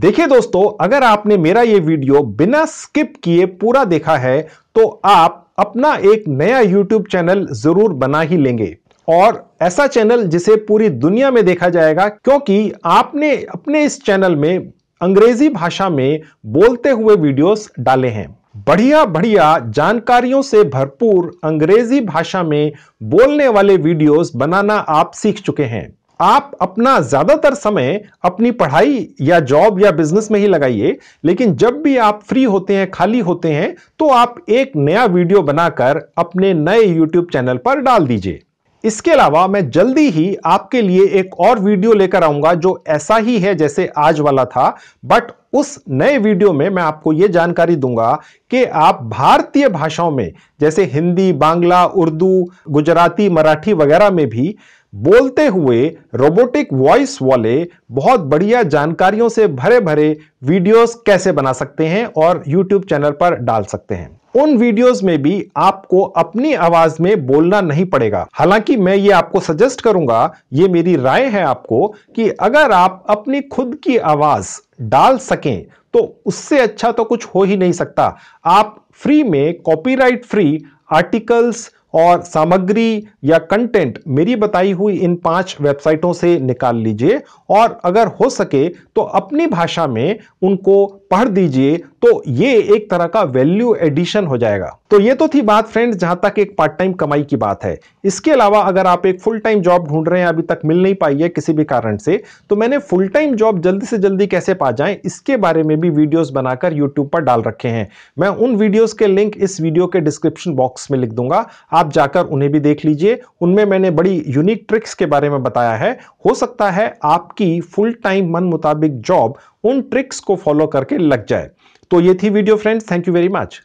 देखिए दोस्तों अगर आपने मेरा ये वीडियो बिना स्किप किए पूरा देखा है तो आप अपना एक नया YouTube चैनल जरूर बना ही लेंगे और ऐसा चैनल जिसे पूरी दुनिया में देखा जाएगा क्योंकि आपने अपने इस चैनल में अंग्रेजी भाषा में बोलते हुए वीडियोस डाले हैं बढ़िया बढ़िया जानकारियों से भरपूर अंग्रेजी भाषा में बोलने वाले वीडियोस बनाना आप सीख चुके हैं आप अपना ज़्यादातर समय अपनी पढ़ाई या जॉब या बिजनेस में ही लगाइए लेकिन जब भी आप फ्री होते हैं खाली होते हैं तो आप एक नया वीडियो बनाकर अपने नए यूट्यूब चैनल पर डाल दीजिए इसके अलावा मैं जल्दी ही आपके लिए एक और वीडियो लेकर आऊंगा जो ऐसा ही है जैसे आज वाला था बट उस नए वीडियो में मैं आपको यह जानकारी दूंगा कि आप भारतीय भाषाओं में जैसे हिंदी बांग्ला उर्दू गुजराती मराठी वगैरह में भी बोलते हुए रोबोटिक वॉइस वाले बहुत बढ़िया जानकारियों से भरे भरे वीडियोस कैसे बना सकते हैं और यूट्यूब चैनल पर डाल सकते हैं उन वीडियोस में भी आपको अपनी आवाज में बोलना नहीं पड़ेगा हालांकि मैं ये आपको सजेस्ट करूंगा ये मेरी राय है आपको कि अगर आप अपनी खुद की आवाज डाल सकें तो उससे अच्छा तो कुछ हो ही नहीं सकता आप फ्री में कॉपीराइट फ्री आर्टिकल्स और सामग्री या कंटेंट मेरी बताई हुई इन पांच वेबसाइटों से निकाल लीजिए और अगर हो सके तो अपनी भाषा में उनको पढ़ दीजिए तो ये एक तरह का वैल्यू एडिशन हो जाएगा तो ये तो थी बात फ्रेंड्स जहां तक एक पार्ट टाइम कमाई की बात है इसके अलावा अगर आप एक फुल टाइम जॉब ढूंढ रहे हैं अभी तक मिल नहीं पाई है किसी भी कारण से तो मैंने फुल टाइम जॉब जल्दी से जल्दी कैसे पा जाए इसके बारे में भी वीडियोस बनाकर यूट्यूब पर डाल रखे हैं मैं उन वीडियोज के लिंक इस वीडियो के डिस्क्रिप्शन बॉक्स में लिख दूंगा आप आप जाकर उन्हें भी देख लीजिए उनमें मैंने बड़ी यूनिक ट्रिक्स के बारे में बताया है हो सकता है आपकी फुल टाइम मन मुताबिक जॉब उन ट्रिक्स को फॉलो करके लग जाए तो ये थी video friends thank you very much